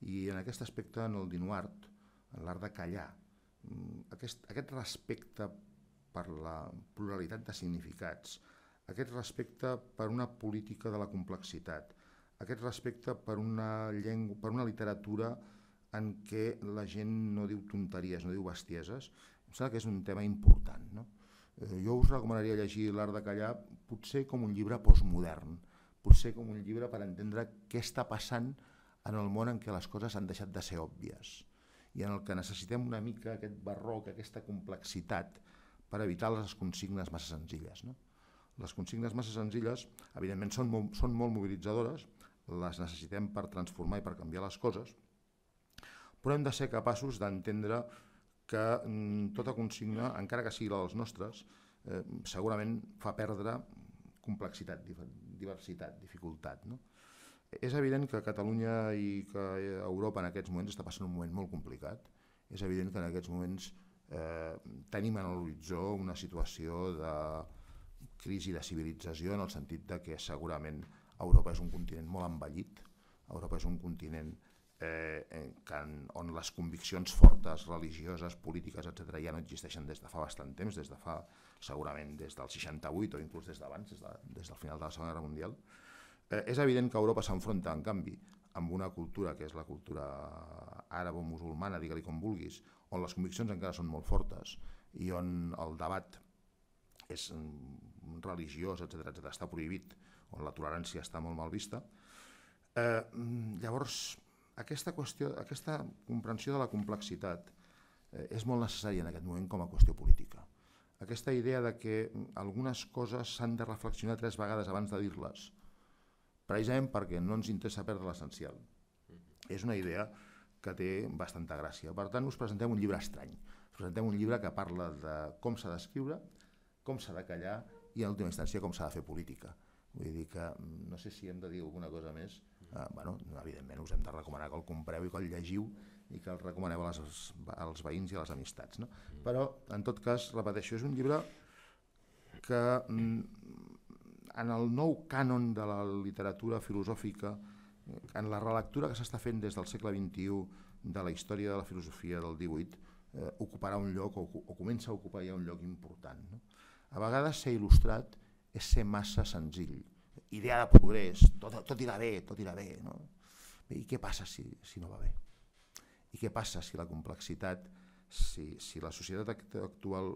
i en aquest aspecte en el Dinuart, en l'art de callar, mm, aquest, aquest respecte per la pluralitat de significats, aquest respecte per una política de la complexitat, aquest respecte per una, llengua, per una literatura en què la gent no diu tonteries, no diu bestieses, em sembla que és un tema important. No? Eh, jo us recomanaria llegir L'art de callar potser com un llibre postmodern, potser com un llibre per entendre què està passant en el món en què les coses han deixat de ser òbvies i en el que necessitem una mica aquest barroc, aquesta complexitat, per evitar les consignes massa senzilles. No? Les consignes massa senzilles, evidentment, són, molt, són molt mobilitzadores, les necessitem per transformar i per canviar les coses, però hem de ser capaços d'entendre que mm, tota consigna, encara que sigui la dels nostres, eh, segurament fa perdre complexitat, diversitat, dificultat. No? És evident que Catalunya i que Europa en aquests moments està passant un moment molt complicat. És evident que en aquests moments eh, tenim en l'horitzó una situació de crisi de civilització en el sentit de que segurament Europa és un continent molt envellit, Europa és un continent eh, que en, on les conviccions fortes, religioses, polítiques, etc ja no existeixen des de fa bastant temps, des de fa segurament des del 68 o inclús des d'abans, des, de, des del final de la Segona Guerra Mundial. Eh, és evident que Europa s'enfronta, en canvi, amb una cultura que és la cultura àrabo-musulmana, digue-li com vulguis, on les conviccions encara són molt fortes i on el debat és mm, religiós, etc etc està prohibit, on la tolerància està molt mal vista. Eh, mm, llavors, aquesta, qüestió, aquesta comprensió de la complexitat eh, és molt necessària en aquest moment com a qüestió política. Aquesta idea de que mm, algunes coses s'han de reflexionar tres vegades abans de dir-les, precisament perquè no ens interessa perdre l'essencial. Mm-hmm. És una idea que té bastanta gràcia. Per tant, us presentem un llibre estrany. Us presentem un llibre que parla de com s'ha d'escriure, com s'ha de callar i, en última instància, com s'ha de fer política. Vull dir que mm, no sé si hem de dir alguna cosa més. Uh, bueno, evidentment, us hem de recomanar que el compreu i que el llegiu i que el recomaneu als, als veïns i a les amistats. No? Mm. Però, en tot cas, repeteixo, és un llibre que mm, en el nou cànon de la literatura filosòfica en la relectura que s'està fent des del segle XXI de la història de la filosofia del XVIII, eh, ocuparà un lloc o, o comença a ocupar ja un lloc important. No? A vegades ser il·lustrat és ser massa senzill, idea de progrés, tot, tot irà bé, tot irà bé. No? I què passa si, si no va bé? I què passa si la complexitat, si, si la societat actual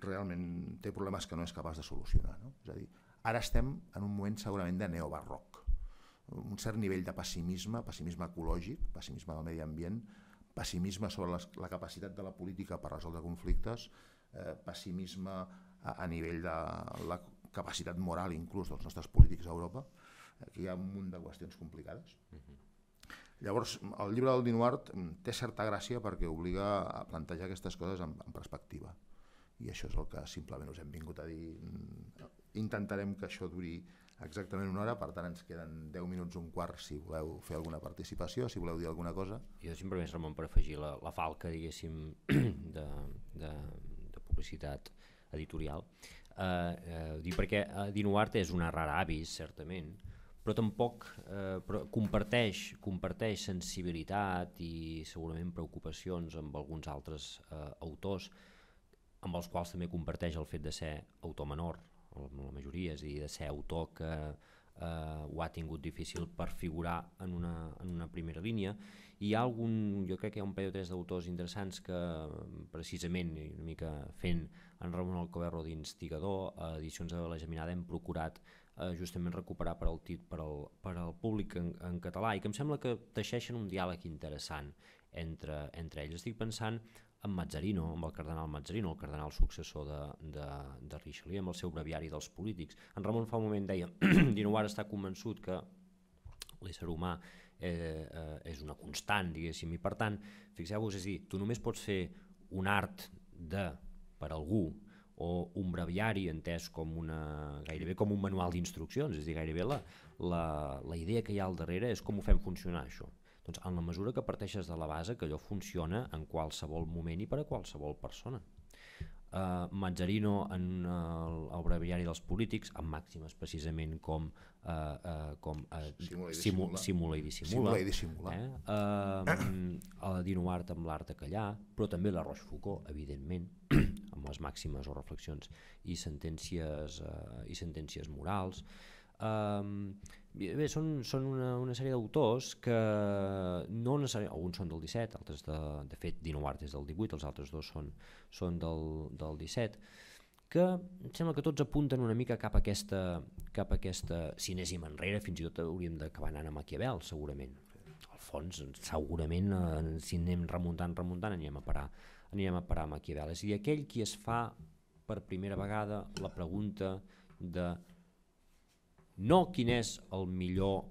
realment té problemes que no és capaç de solucionar? No? És a dir, ara estem en un moment segurament de neobarroc, un cert nivell de pessimisme, pessimisme ecològic, pessimisme del medi ambient, pessimisme sobre les, la capacitat de la política per resoldre conflictes, eh, pessimisme a, a nivell de la capacitat moral inclús dels nostres polítics a Europa. Aquí hi ha un munt de qüestions complicades. Uh -huh. Llavors, el llibre del Dinuart mm, té certa gràcia perquè obliga a plantejar aquestes coses en, en perspectiva. I això és el que simplement us hem vingut a dir. Mm, intentarem que això duri exactament una hora, per tant ens queden 10 minuts, un quart, si voleu fer alguna
participació, si voleu dir alguna cosa. Jo sempre més, Ramon, per afegir la, la falca, diguéssim, de, de, de publicitat editorial, eh, eh, dir perquè uh, Dino és una rara avis, certament, però tampoc eh, però comparteix, comparteix sensibilitat i segurament preocupacions amb alguns altres eh, autors amb els quals també comparteix el fet de ser autor menor, la majoria, és a dir, de ser autor que eh, ho ha tingut difícil per figurar en una, en una primera línia. I hi ha algun, jo crec que hi ha un parell o tres d'autors interessants que precisament, una mica fent en Ramon Alcoverro d'instigador, a edicions de la Geminada hem procurat eh, justament recuperar per al, per al, per al públic en, en català i que em sembla que teixeixen un diàleg interessant entre, entre ells. Estic pensant amb Mazzarino, amb el cardenal Mazzarino, el cardenal successor de, de, de Richelieu, amb el seu breviari dels polítics. En Ramon fa un moment deia, ara està convençut que l'ésser humà eh, eh, és una constant, diguéssim, i per tant, fixeu-vos, és dir, tu només pots fer un art de, per algú, o un breviari entès com una, gairebé com un manual d'instruccions, és a dir, gairebé la, la, la idea que hi ha al darrere és com ho fem funcionar això. Doncs en la mesura que parteixes de la base que allò funciona en qualsevol moment i per a qualsevol persona. Uh, Mazzarino en uh, eh, el, el breviari dels polítics amb màximes precisament com, uh, uh, com uh, simula, i simula. simula i dissimula, simula i dissimula. Eh? Uh, a Art amb l'art de callar però també la Rochefoucauld evidentment amb les màximes o reflexions i sentències, uh, i sentències morals um, uh, Bé, són, són una, una sèrie d'autors que no necessàriament... Alguns són del 17, altres de, de fet Dino Art és del 18, els altres dos són, són del, del 17, que sembla que tots apunten una mica cap a aquesta, cap a aquesta si anéssim enrere, fins i tot hauríem d'acabar anant a Maquiavel, segurament. Al fons, segurament, eh, si anem remuntant, remuntant, anirem a parar, anirem a parar a Maquiavel. És a dir, aquell qui es fa per primera vegada la pregunta de no quin és el millor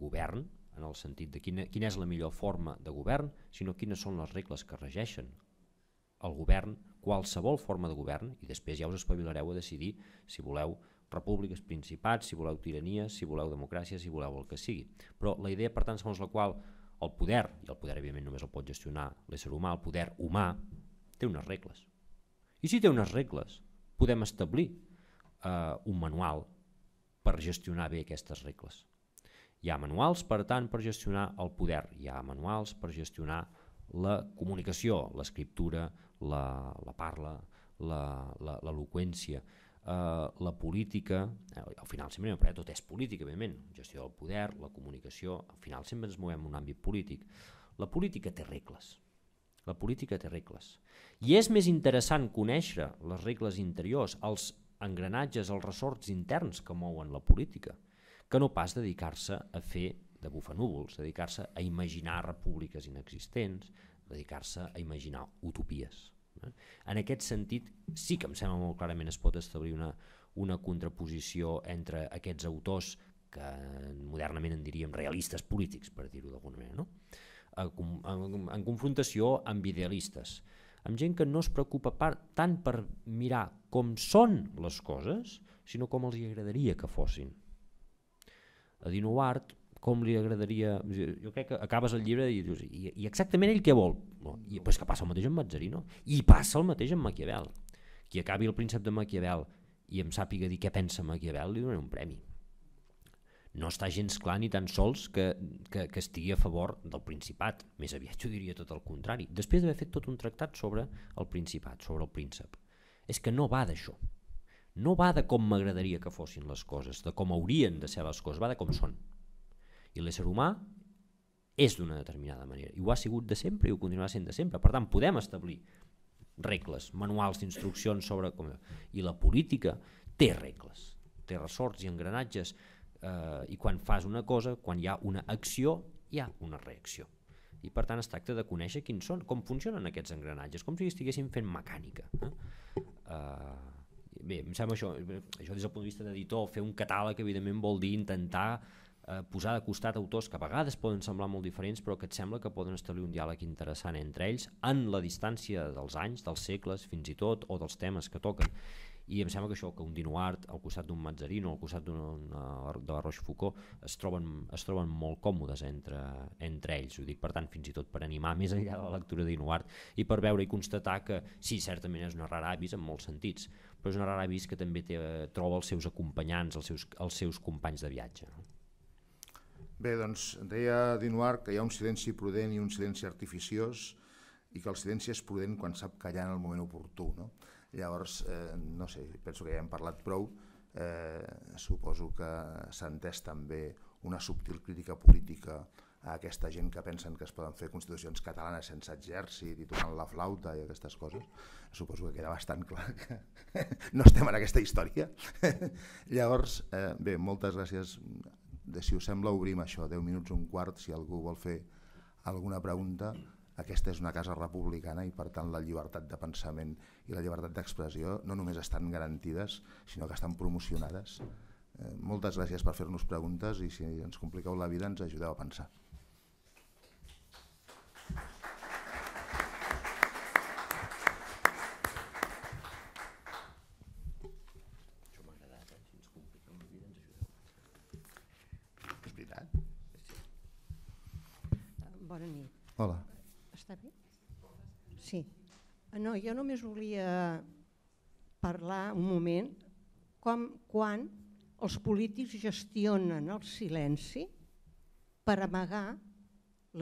govern, en el sentit de quina, quina és la millor forma de govern, sinó quines són les regles que regeixen el govern, qualsevol forma de govern, i després ja us espavilareu a decidir si voleu repúbliques, principats, si voleu tirania, si voleu democràcia, si voleu el que sigui. Però la idea, per tant, segons la qual el poder, i el poder evidentment només el pot gestionar l'ésser humà, el poder humà, té unes regles. I si té unes regles, podem establir eh, un manual per gestionar bé aquestes regles. Hi ha manuals, per tant, per gestionar el poder, hi ha manuals per gestionar la comunicació, l'escriptura, la, la parla, l'eloqüència, eh, la política, eh, al final sempre anem tot és política, evidentment, gestió del poder, la comunicació, al final sempre ens movem en un àmbit polític. La política té regles, la política té regles. I és més interessant conèixer les regles interiors, els engranatges els ressorts interns que mouen la política, que no pas dedicar-se a fer de bufanúvols, dedicar-se a imaginar repúbliques inexistents, dedicar-se a imaginar utopies. Eh? En aquest sentit, sí que em sembla molt clarament es pot establir una, una contraposició entre aquests autors que modernament en diríem realistes polítics, per dir-ho d'alguna manera, no? en, en, en confrontació amb idealistes amb gent que no es preocupa per, tant per mirar com són les coses, sinó com els hi agradaria que fossin. A Dino Ward, com li agradaria... Jo crec que acabes el llibre i dius, i, i exactament ell què vol? No, i, però és que passa el mateix amb Mazzarino, i passa el mateix amb Maquiavel. Qui acabi el príncep de Maquiavel i em sàpiga dir què pensa Maquiavel, li donaré un premi no està gens clar ni tan sols que, que, que estigui a favor del Principat, més aviat jo diria tot el contrari, després d'haver fet tot un tractat sobre el Principat, sobre el príncep. És que no va d'això, no va de com m'agradaria que fossin les coses, de com haurien de ser les coses, va de com són. I l'ésser humà és d'una determinada manera, i ho ha sigut de sempre i ho continuarà sent de sempre. Per tant, podem establir regles, manuals d'instruccions sobre com... I la política té regles, té ressorts i engranatges eh, i quan fas una cosa, quan hi ha una acció, hi ha una reacció. I per tant es tracta de conèixer quins són, com funcionen aquests engranatges, com si estiguéssim fent mecànica. Eh? Eh, bé, em sembla això, això des del punt de vista d'editor, fer un catàleg evidentment vol dir intentar eh, posar de costat autors que a vegades poden semblar molt diferents però que et sembla que poden establir un diàleg interessant entre ells en la distància dels anys, dels segles fins i tot, o dels temes que toquen i em sembla que això, que un Dinoart al costat d'un Mazzarino, al costat d'una eh, de la Rochefoucauld, es troben, es troben molt còmodes entre, entre ells, ho dic per tant fins i tot per animar més enllà de la lectura de Dinoart i per veure i constatar que sí, certament és una rara avis en molts sentits, però és una rara avis que també té, troba els seus acompanyants, els seus, els seus companys de viatge. No?
Bé, doncs deia Dinoir que hi ha un silenci prudent i un silenci artificiós i que el silenci és prudent quan sap callar en el moment oportú. No? Llavors, eh, no sé, penso que ja hem parlat prou, eh, suposo que s'ha entès també una subtil crítica política a aquesta gent que pensen que es poden fer constitucions catalanes sense exèrcit i tocant la flauta i aquestes coses, suposo que queda bastant clar que no estem en aquesta història. Llavors, eh, bé, moltes gràcies. De, si us sembla, obrim això, 10 minuts, un quart, si algú vol fer alguna pregunta aquesta és una casa republicana i per tant la llibertat de pensament i la llibertat d'expressió no només estan garantides sinó que estan promocionades. Eh, moltes gràcies per fer-nos preguntes i si ens compliqueu la vida ens ajudeu a pensar.
Bona nit. Hola. Està bé? Sí. Ah, no, jo només volia parlar un moment com, quan els polítics gestionen el silenci per amagar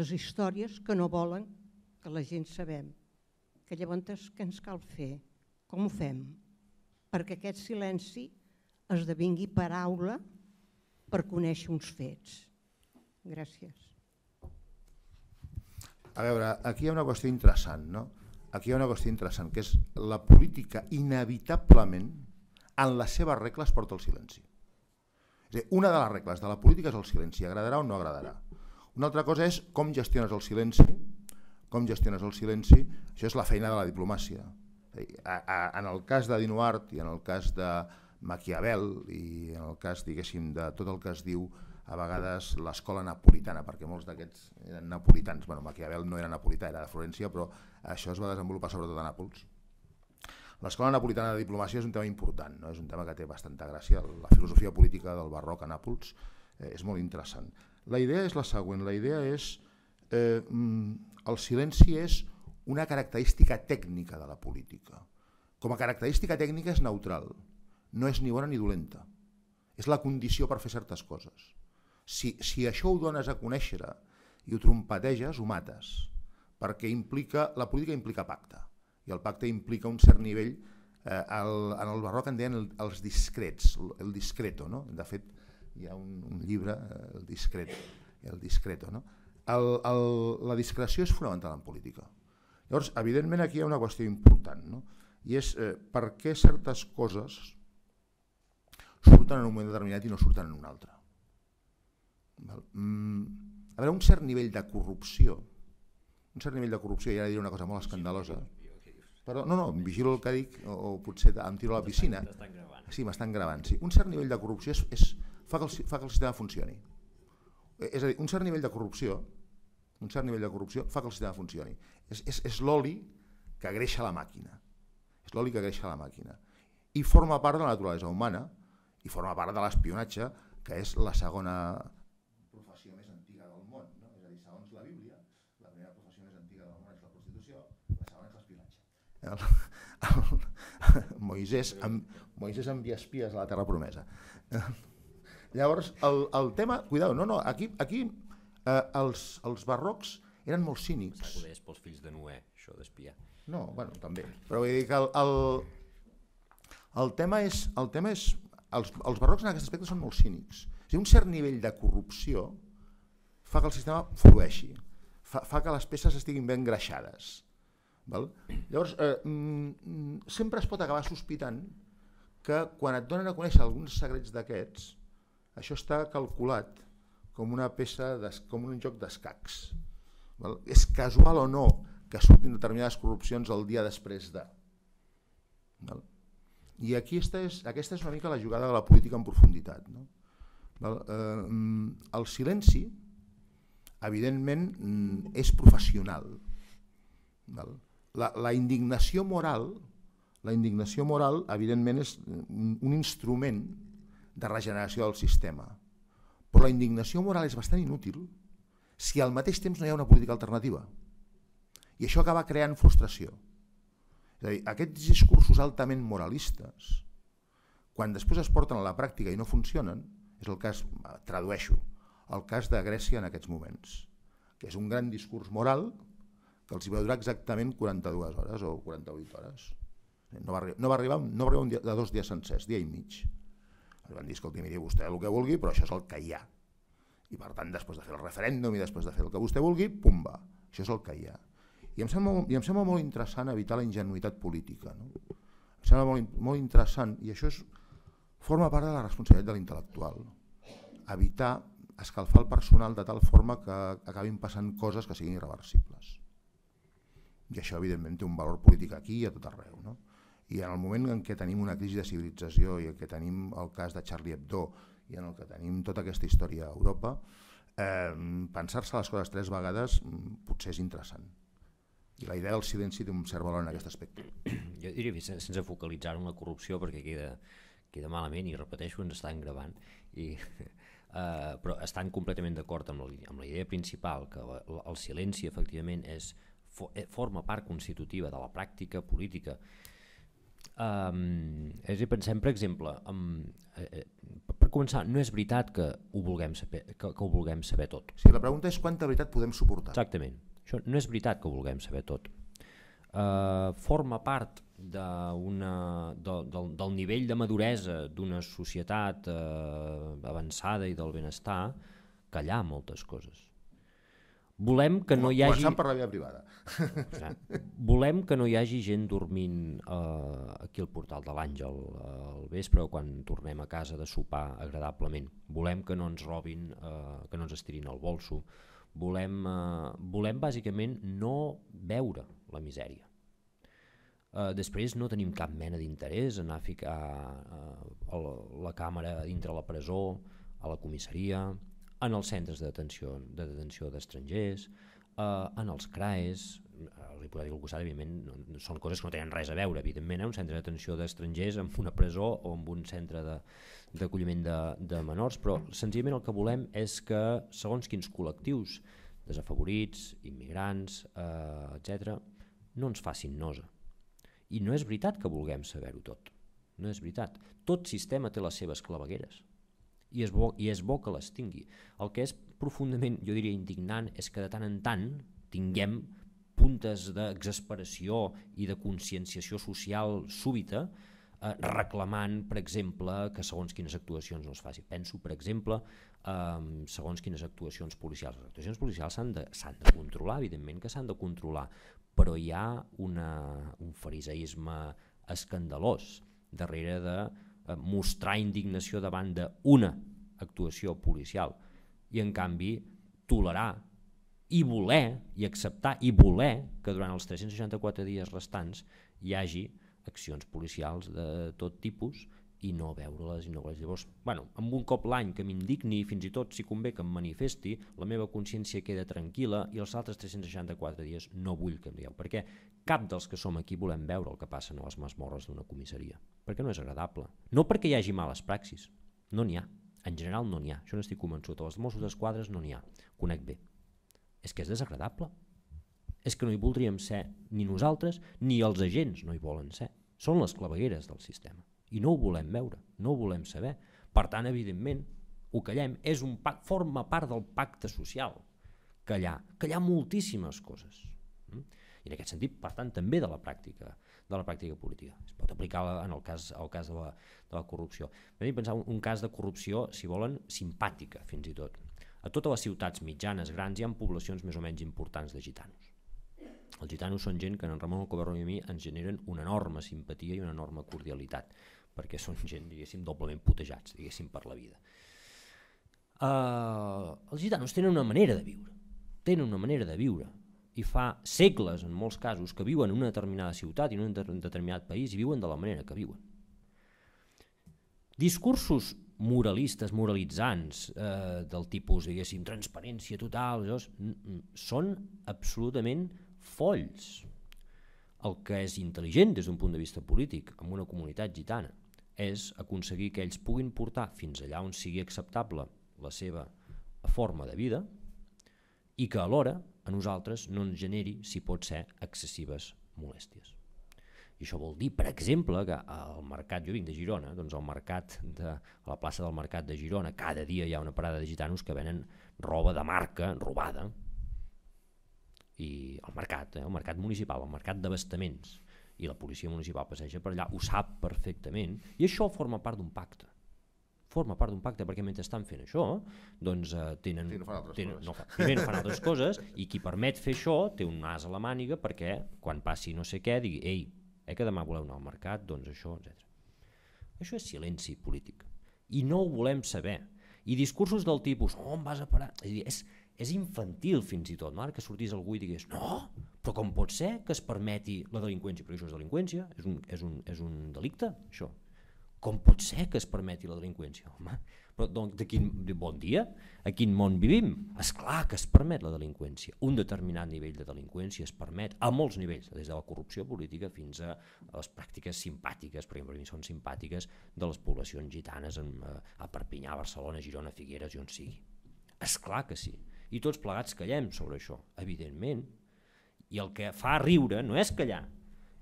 les històries que no volen que la gent sabem. Que llavors què ens cal fer? Com ho fem? Perquè aquest silenci esdevingui paraula per conèixer uns fets. Gràcies.
A veure, aquí hi ha una qüestió interessant, no? Aquí hi ha una qüestió interessant, que és la política inevitablement en les seves regles porta el silenci. És dir, una de les regles de la política és el silenci, agradarà o no agradarà. Una altra cosa és com gestiones el silenci, com gestiones el silenci, això és la feina de la diplomàcia. A, a, en el cas de Dinuart i en el cas de Maquiavel i en el cas, diguéssim, de tot el que es diu a vegades l'escola napolitana, perquè molts d'aquests eren napolitans. Bueno, Maquiavel no era napolità, era de Florència, però això es va desenvolupar sobretot a Nàpols. L'escola napolitana de diplomàcia és un tema important, no? és un tema que té bastanta gràcia. La filosofia política del barroc a Nàpols eh, és molt interessant. La idea és la següent, la idea és... Eh, mm, el silenci és una característica tècnica de la política. Com a característica tècnica és neutral, no és ni bona ni dolenta. És la condició per fer certes coses. Si, si això ho dones a conèixer i ho trompeteges, ho mates, perquè implica, la política implica pacte, i el pacte implica un cert nivell, eh, el, en el barroc en deien el, els discrets, el discreto, no? de fet hi ha un, un llibre, eh, el discret, el discreto, no? El, el, la discreció és fonamental en política. Llavors, evidentment aquí hi ha una qüestió important, no? i és eh, per què certes coses surten en un moment determinat i no surten en un altre. Val? Mm, a veure, un cert nivell de corrupció, un cert nivell de corrupció, i ara diré una cosa molt escandalosa, però no, no, vigilo el que dic, o, o potser em tiro a la piscina. Sí, m'estan gravant. Sí. Un cert nivell de corrupció és, és, fa, que el, fa que el sistema funcioni. Eh, és a dir, un cert nivell de corrupció un cert nivell de corrupció fa que el sistema funcioni. És, és, és l'oli que greixa la màquina. És l'oli que greixa la màquina. I forma part de la naturalesa humana i forma part de l'espionatge, que és la segona El, el, el, Moisès, amb, Moisès envia espies a la Terra Promesa. Llavors, el, el tema... cuidado, no, no, aquí, aquí eh, els, els barrocs eren molt cínics.
Pensava que pels fills de Noé, això d'espia. No,
bueno, també. Però vull dir que el, el, el tema és... El tema és els, els barrocs en aquest aspecte són molt cínics. O sigui, un cert nivell de corrupció fa que el sistema flueixi, fa, fa que les peces estiguin ben greixades Val? Llavors, eh, mm, sempre es pot acabar sospitant que quan et donen a conèixer alguns secrets d'aquests, això està calculat com una peça, com un joc d'escacs. És casual o no que surtin determinades corrupcions el dia després de. Val? I aquí esta és, aquesta és una mica la jugada de la política en profunditat. No? Val? Eh, mm, el silenci, evidentment, mm, és professional. Val? la, la indignació moral, la indignació moral, evidentment, és un instrument de regeneració del sistema. Però la indignació moral és bastant inútil si al mateix temps no hi ha una política alternativa. I això acaba creant frustració. És a dir, aquests discursos altament moralistes, quan després es porten a la pràctica i no funcionen, és el cas, tradueixo, el cas de Grècia en aquests moments, que és un gran discurs moral que els hi va durar exactament 42 hores o 48 hores. Eh, no va, no va arribar, no va arribar un dia, de dos dies sencers, dia i mig. Li van dir, escolti, miri vostè el que vulgui, però això és el que hi ha. I per tant, després de fer el referèndum i després de fer el que vostè vulgui, pumba, això és el que hi ha. I em sembla, i em sembla molt interessant evitar la ingenuïtat política. No? Em sembla molt, molt interessant, i això és, forma part de la responsabilitat de l'intel·lectual. Evitar escalfar el personal de tal forma que acabin passant coses que siguin irreversibles. I això, evidentment, té un valor polític aquí i a tot arreu. No? I en el moment en què tenim una crisi de civilització i en què tenim el cas de Charlie Hebdo i en el que tenim tota aquesta història a Europa, eh, pensar-se les coses tres vegades mm, potser és interessant. I la idea del silenci té un cert valor en aquest aspecte.
Jo diria, sense, sense focalitzar en la corrupció, perquè queda, queda malament, i repeteixo, ens estan gravant, i, eh, però estan completament d'acord amb, la, amb la idea principal, que la, el silenci efectivament és for, eh, forma part constitutiva de la pràctica política. Um, és a dir, pensem, per exemple, um, eh, per començar, no és veritat que ho, vulguem saber, que, que ho vulguem saber tot. Sí, la pregunta és quanta veritat podem suportar. Exactament. Això no és veritat que ho vulguem saber tot. Uh, forma part una, de, del, del nivell de maduresa d'una societat uh, avançada i del benestar callar moltes coses Volem que no hi hagi... Començant per la
via privada.
Volem que no hi hagi gent dormint eh, aquí al portal de l'Àngel eh, al vespre o quan tornem a casa de sopar agradablement. Volem que no ens robin, eh, que no ens estirin el bolso. Volem, eh, volem bàsicament no veure la misèria. Eh, després no tenim cap mena d'interès en anar a ficar eh, la càmera dintre la presó, a la comissaria, en els centres d'atenció de detenció d'estrangers, eh, en els CRAES, el diputat i el Gossar, evidentment, no, són coses que no tenen res a veure, evidentment, eh, un centre d'atenció d'estrangers amb una presó o amb un centre d'acolliment de, de, de menors, però senzillament el que volem és que, segons quins col·lectius, desafavorits, immigrants, eh, etc., no ens facin nosa. I no és veritat que vulguem saber-ho tot. No és veritat. Tot sistema té les seves clavegueres i és, bo, i és bo que les tingui. El que és profundament, jo diria, indignant és que de tant en tant tinguem puntes d'exasperació i de conscienciació social súbita eh, reclamant, per exemple, que segons quines actuacions no es faci. Penso, per exemple, eh, segons quines actuacions policials. Les actuacions policials s'han de, de controlar, evidentment que s'han de controlar, però hi ha una, un fariseisme escandalós darrere de Eh, mostrar indignació davant d'una actuació policial i en canvi tolerar i voler i acceptar i voler que durant els 364 dies restants hi hagi accions policials de tot tipus i no veure-les i no veure-les. Llavors, bueno, amb un cop l'any que m'indigni, fins i tot si convé que em manifesti, la meva consciència queda tranquil·la i els altres 364 dies no vull que em dieu, perquè cap dels que som aquí volem veure el que passa a les masmorres d'una comissaria perquè no és agradable. No perquè hi hagi males praxis, no n'hi ha. En general no n'hi ha, això n'estic convençut. A les Mossos d'Esquadra no n'hi ha, conec bé. És que és desagradable. És que no hi voldríem ser ni nosaltres ni els agents no hi volen ser. Són les clavegueres del sistema i no ho volem veure, no ho volem saber. Per tant, evidentment, ho callem. És un pacte, forma part del pacte social callar, callar moltíssimes coses. Mm? I en aquest sentit, per tant, també de la pràctica de la pràctica política. Es pot aplicar en el cas, el cas de, la, de la corrupció. Vam pensar un, un cas de corrupció, si volen, simpàtica, fins i tot. A totes les ciutats mitjanes grans hi ha poblacions més o menys importants de gitanos. Els gitanos són gent que en Ramon Alcoberro i a mi ens generen una enorme simpatia i una enorme cordialitat, perquè són gent, diguéssim, doblement putejats, diguéssim, per la vida. Uh, els gitanos tenen una manera de viure, tenen una manera de viure, i fa segles, en molts casos, que viuen en una determinada ciutat i en un determinat país i viuen de la manera que viuen. Discursos moralistes, moralitzants, eh, del tipus, diguéssim, transparència total, llavors, són absolutament folls. El que és intel·ligent des d'un punt de vista polític amb una comunitat gitana és aconseguir que ells puguin portar fins allà on sigui acceptable la seva forma de vida i que alhora a nosaltres no ens generi, si pot ser, excessives molèsties. I això vol dir, per exemple, que al mercat, jo vinc de Girona, doncs al mercat de, a la plaça del mercat de Girona, cada dia hi ha una parada de gitanos que venen roba de marca, robada, i al mercat, eh, el mercat municipal, el mercat d'abastaments, i la policia municipal passeja per allà, ho sap perfectament, i això forma part d'un pacte forma part d'un pacte perquè mentre estan fent això doncs eh, tenen, sí, no fan altres tenen, No, fan, primer no fan altres coses i qui permet fer això té un as a la màniga perquè quan passi no sé què digui ei, eh, que demà voleu anar al mercat, doncs això, etc. Això és silenci polític i no ho volem saber. I discursos del tipus, on oh, vas a parar? És, dir, és, és infantil fins i tot, no? Ara que sortís algú i digués, no, però com pot ser que es permeti la delinqüència? Perquè això és delinqüència, és un, és un, és un delicte, això. Com pot ser que es permeti la delinqüència? Home, però doncs, de quin de bon dia? A quin món vivim? És clar que es permet la delinqüència. Un determinat nivell de delinqüència es permet a molts nivells, des de la corrupció política fins a les pràctiques simpàtiques, per exemple, són simpàtiques, de les poblacions gitanes en, eh, a Perpinyà, Barcelona, Girona, Figueres i on sigui. És clar que sí. I tots plegats callem sobre això, evidentment. I el que fa riure no és callar,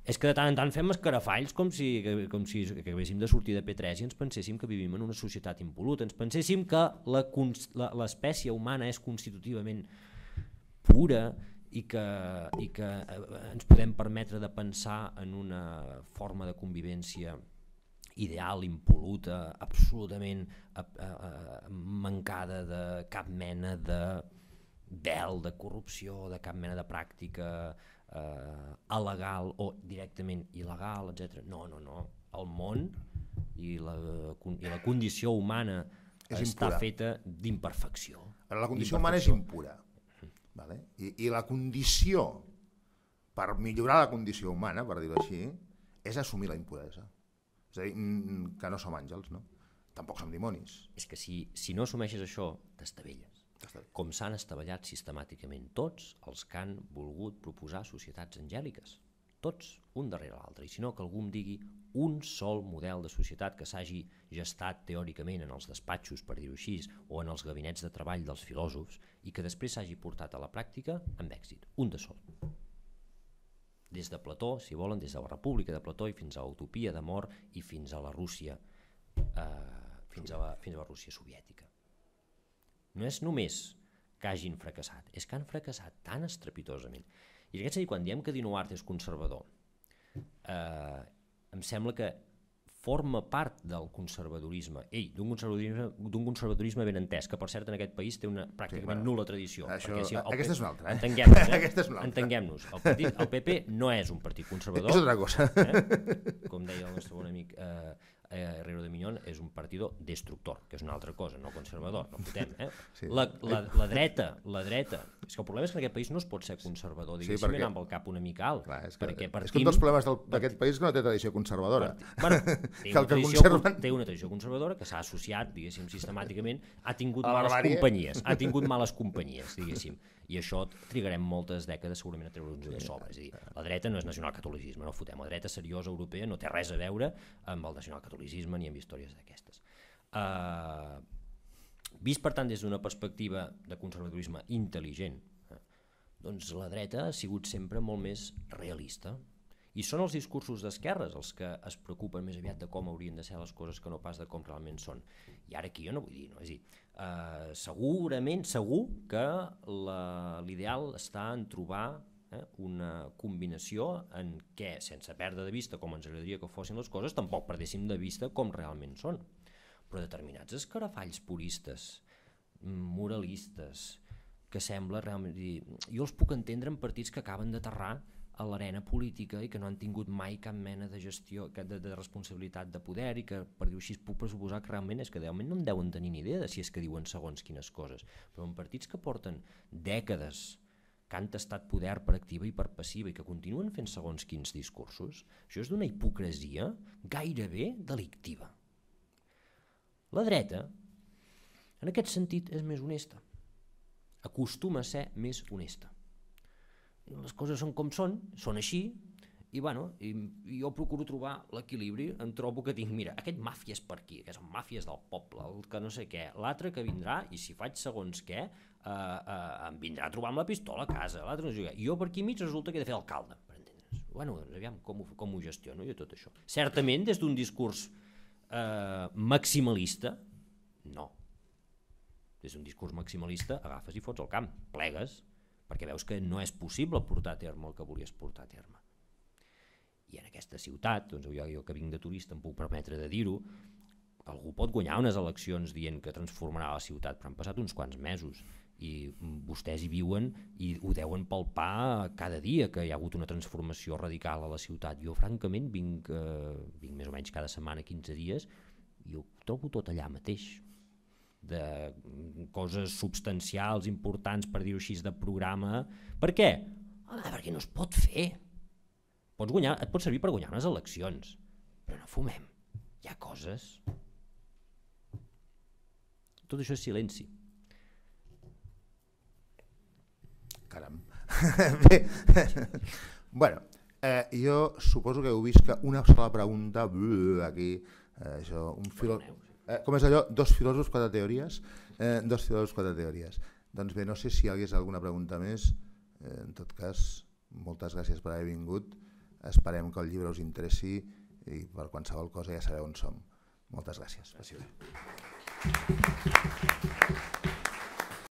és que de tant en tant fem escarafalls com si, com si acabéssim haguéssim de sortir de P3 i ens penséssim que vivim en una societat impoluta, ens penséssim que l'espècie humana és constitutivament pura i que, i que eh, ens podem permetre de pensar en una forma de convivència ideal, impoluta, absolutament a, a, a, mancada de cap mena de vel, de corrupció, de cap mena de pràctica, eh, alegal o directament il·legal, etc. No, no, no. El món i la, i la condició humana és està impura. feta d'imperfecció. La condició humana és impura. Vale?
I, I la condició, per millorar la condició humana, per dir-ho així,
és assumir la impuresa. És a dir, mm, que no som àngels, no? Tampoc som dimonis. És que si, si no assumeixes això, t'estavelles com s'han estavellat sistemàticament tots els que han volgut proposar societats angèliques. Tots, un darrere l'altre, i si no que algú em digui un sol model de societat que s'hagi gestat teòricament en els despatxos, per dir-ho així, o en els gabinets de treball dels filòsofs, i que després s'hagi portat a la pràctica amb èxit. Un de sol. Des de Plató, si volen, des de la República de Plató i fins a l'Utopia de Mort i fins a la Rússia, eh, fins, a la, fins a la Rússia soviètica no és només que hagin fracassat, és que han fracassat tan estrepitosament. I aquest dir, quan diem que Dino Art és conservador, eh, em sembla que forma part del conservadorisme, ei, d'un conservadorisme, conservadorisme ben entès, que per cert en aquest país té una pràcticament sí, nula tradició. Això, si aquesta és una altra. Eh? Entenguem-nos. Eh? aquesta és una altra. Entenguem-nos. El, partit, el PP no és un partit conservador. És altra cosa. Eh? Com deia el nostre bon amic... Eh? eh, Herrero de Miñón és un partido destructor, que és una altra cosa, no conservador, no fotem, eh? Sí. La, la, la dreta, la dreta. És que el problema és que en aquest país no es pot ser conservador, diguéssim, sí, perquè... anant amb el cap una mica alt. Clar, és, que, perquè partim... és que un dels
problemes d'aquest país que no té tradició conservadora. Part... Bueno, té, que el que tradició, conserven...
té una tradició conservadora que s'ha associat, diguéssim, sistemàticament, ha tingut males companyies, ha tingut males companyies, diguéssim. i això trigarem moltes dècades segurament a treure-nos de sobre. És a dir, eh, eh. la dreta no és nacionalcatolicisme, no fotem. La dreta seriosa europea no té res a veure amb el nacionalcatolicisme ni amb històries d'aquestes. Uh, vist, per tant, des d'una perspectiva de conservadorisme intel·ligent, eh, doncs la dreta ha sigut sempre molt més realista, i són els discursos d'esquerres els que es preocupen més aviat de com haurien de ser les coses que no pas de com realment són. I ara aquí jo no vull dir, no? És a dir, eh, segurament, segur que l'ideal està en trobar eh, una combinació en què, sense perdre de vista com ens agradaria que fossin les coses, tampoc perdéssim de vista com realment són. Però determinats escarafalls puristes, moralistes, que sembla realment... Jo els puc entendre en partits que acaben d'aterrar a l'arena política i que no han tingut mai cap mena de gestió, de, de responsabilitat de poder i que, per dir-ho així, puc pressuposar que realment és que realment no en deuen tenir ni idea de si és que diuen segons quines coses. Però en partits que porten dècades que han tastat poder per activa i per passiva i que continuen fent segons quins discursos, això és d'una hipocresia gairebé delictiva. La dreta, en aquest sentit, és més honesta. Acostuma a ser més honesta les coses són com són, són així, i, bueno, i, i jo procuro trobar l'equilibri, em trobo que tinc, mira, aquest màfia és per aquí, que són màfies del poble, el que no sé què, l'altre que vindrà, i si faig segons què, eh, eh, em vindrà a trobar amb la pistola a casa, l'altre no sé què. Jo per aquí mig resulta que he de fer alcalde, per entendre's. Bueno, doncs aviam com ho, com ho gestiono jo tot això. Certament, des d'un discurs eh, maximalista, no. Des d'un discurs maximalista agafes i fots al camp, plegues, perquè veus que no és possible portar a terme el que volies portar a terme. I en aquesta ciutat, doncs jo, jo que vinc de turista em puc permetre de dir-ho, algú pot guanyar unes eleccions dient que transformarà la ciutat, però han passat uns quants mesos i vostès hi viuen i ho deuen palpar cada dia que hi ha hagut una transformació radical a la ciutat. Jo, francament, vinc, eh, vinc més o menys cada setmana, 15 dies, i ho trobo tot allà mateix de mm, coses substancials, importants, per dir-ho així, de programa. Per què? Home, perquè no es pot fer. Pots guanyar, et pot servir per guanyar unes eleccions, però no fumem. Hi ha coses. Tot això és silenci.
Caram. Bé, bueno, eh, jo suposo que heu vist que una sola pregunta, aquí, eh, això, un fil... Bueno, eh, com és allò, dos filòsofs, quatre teories, eh, dos filòsofs, quatre teories. Doncs bé, no sé si hi hagués alguna pregunta més, eh, en tot cas, moltes gràcies per haver vingut, esperem que el llibre us interessi i per qualsevol cosa ja sabeu on som. Moltes gràcies. gràcies.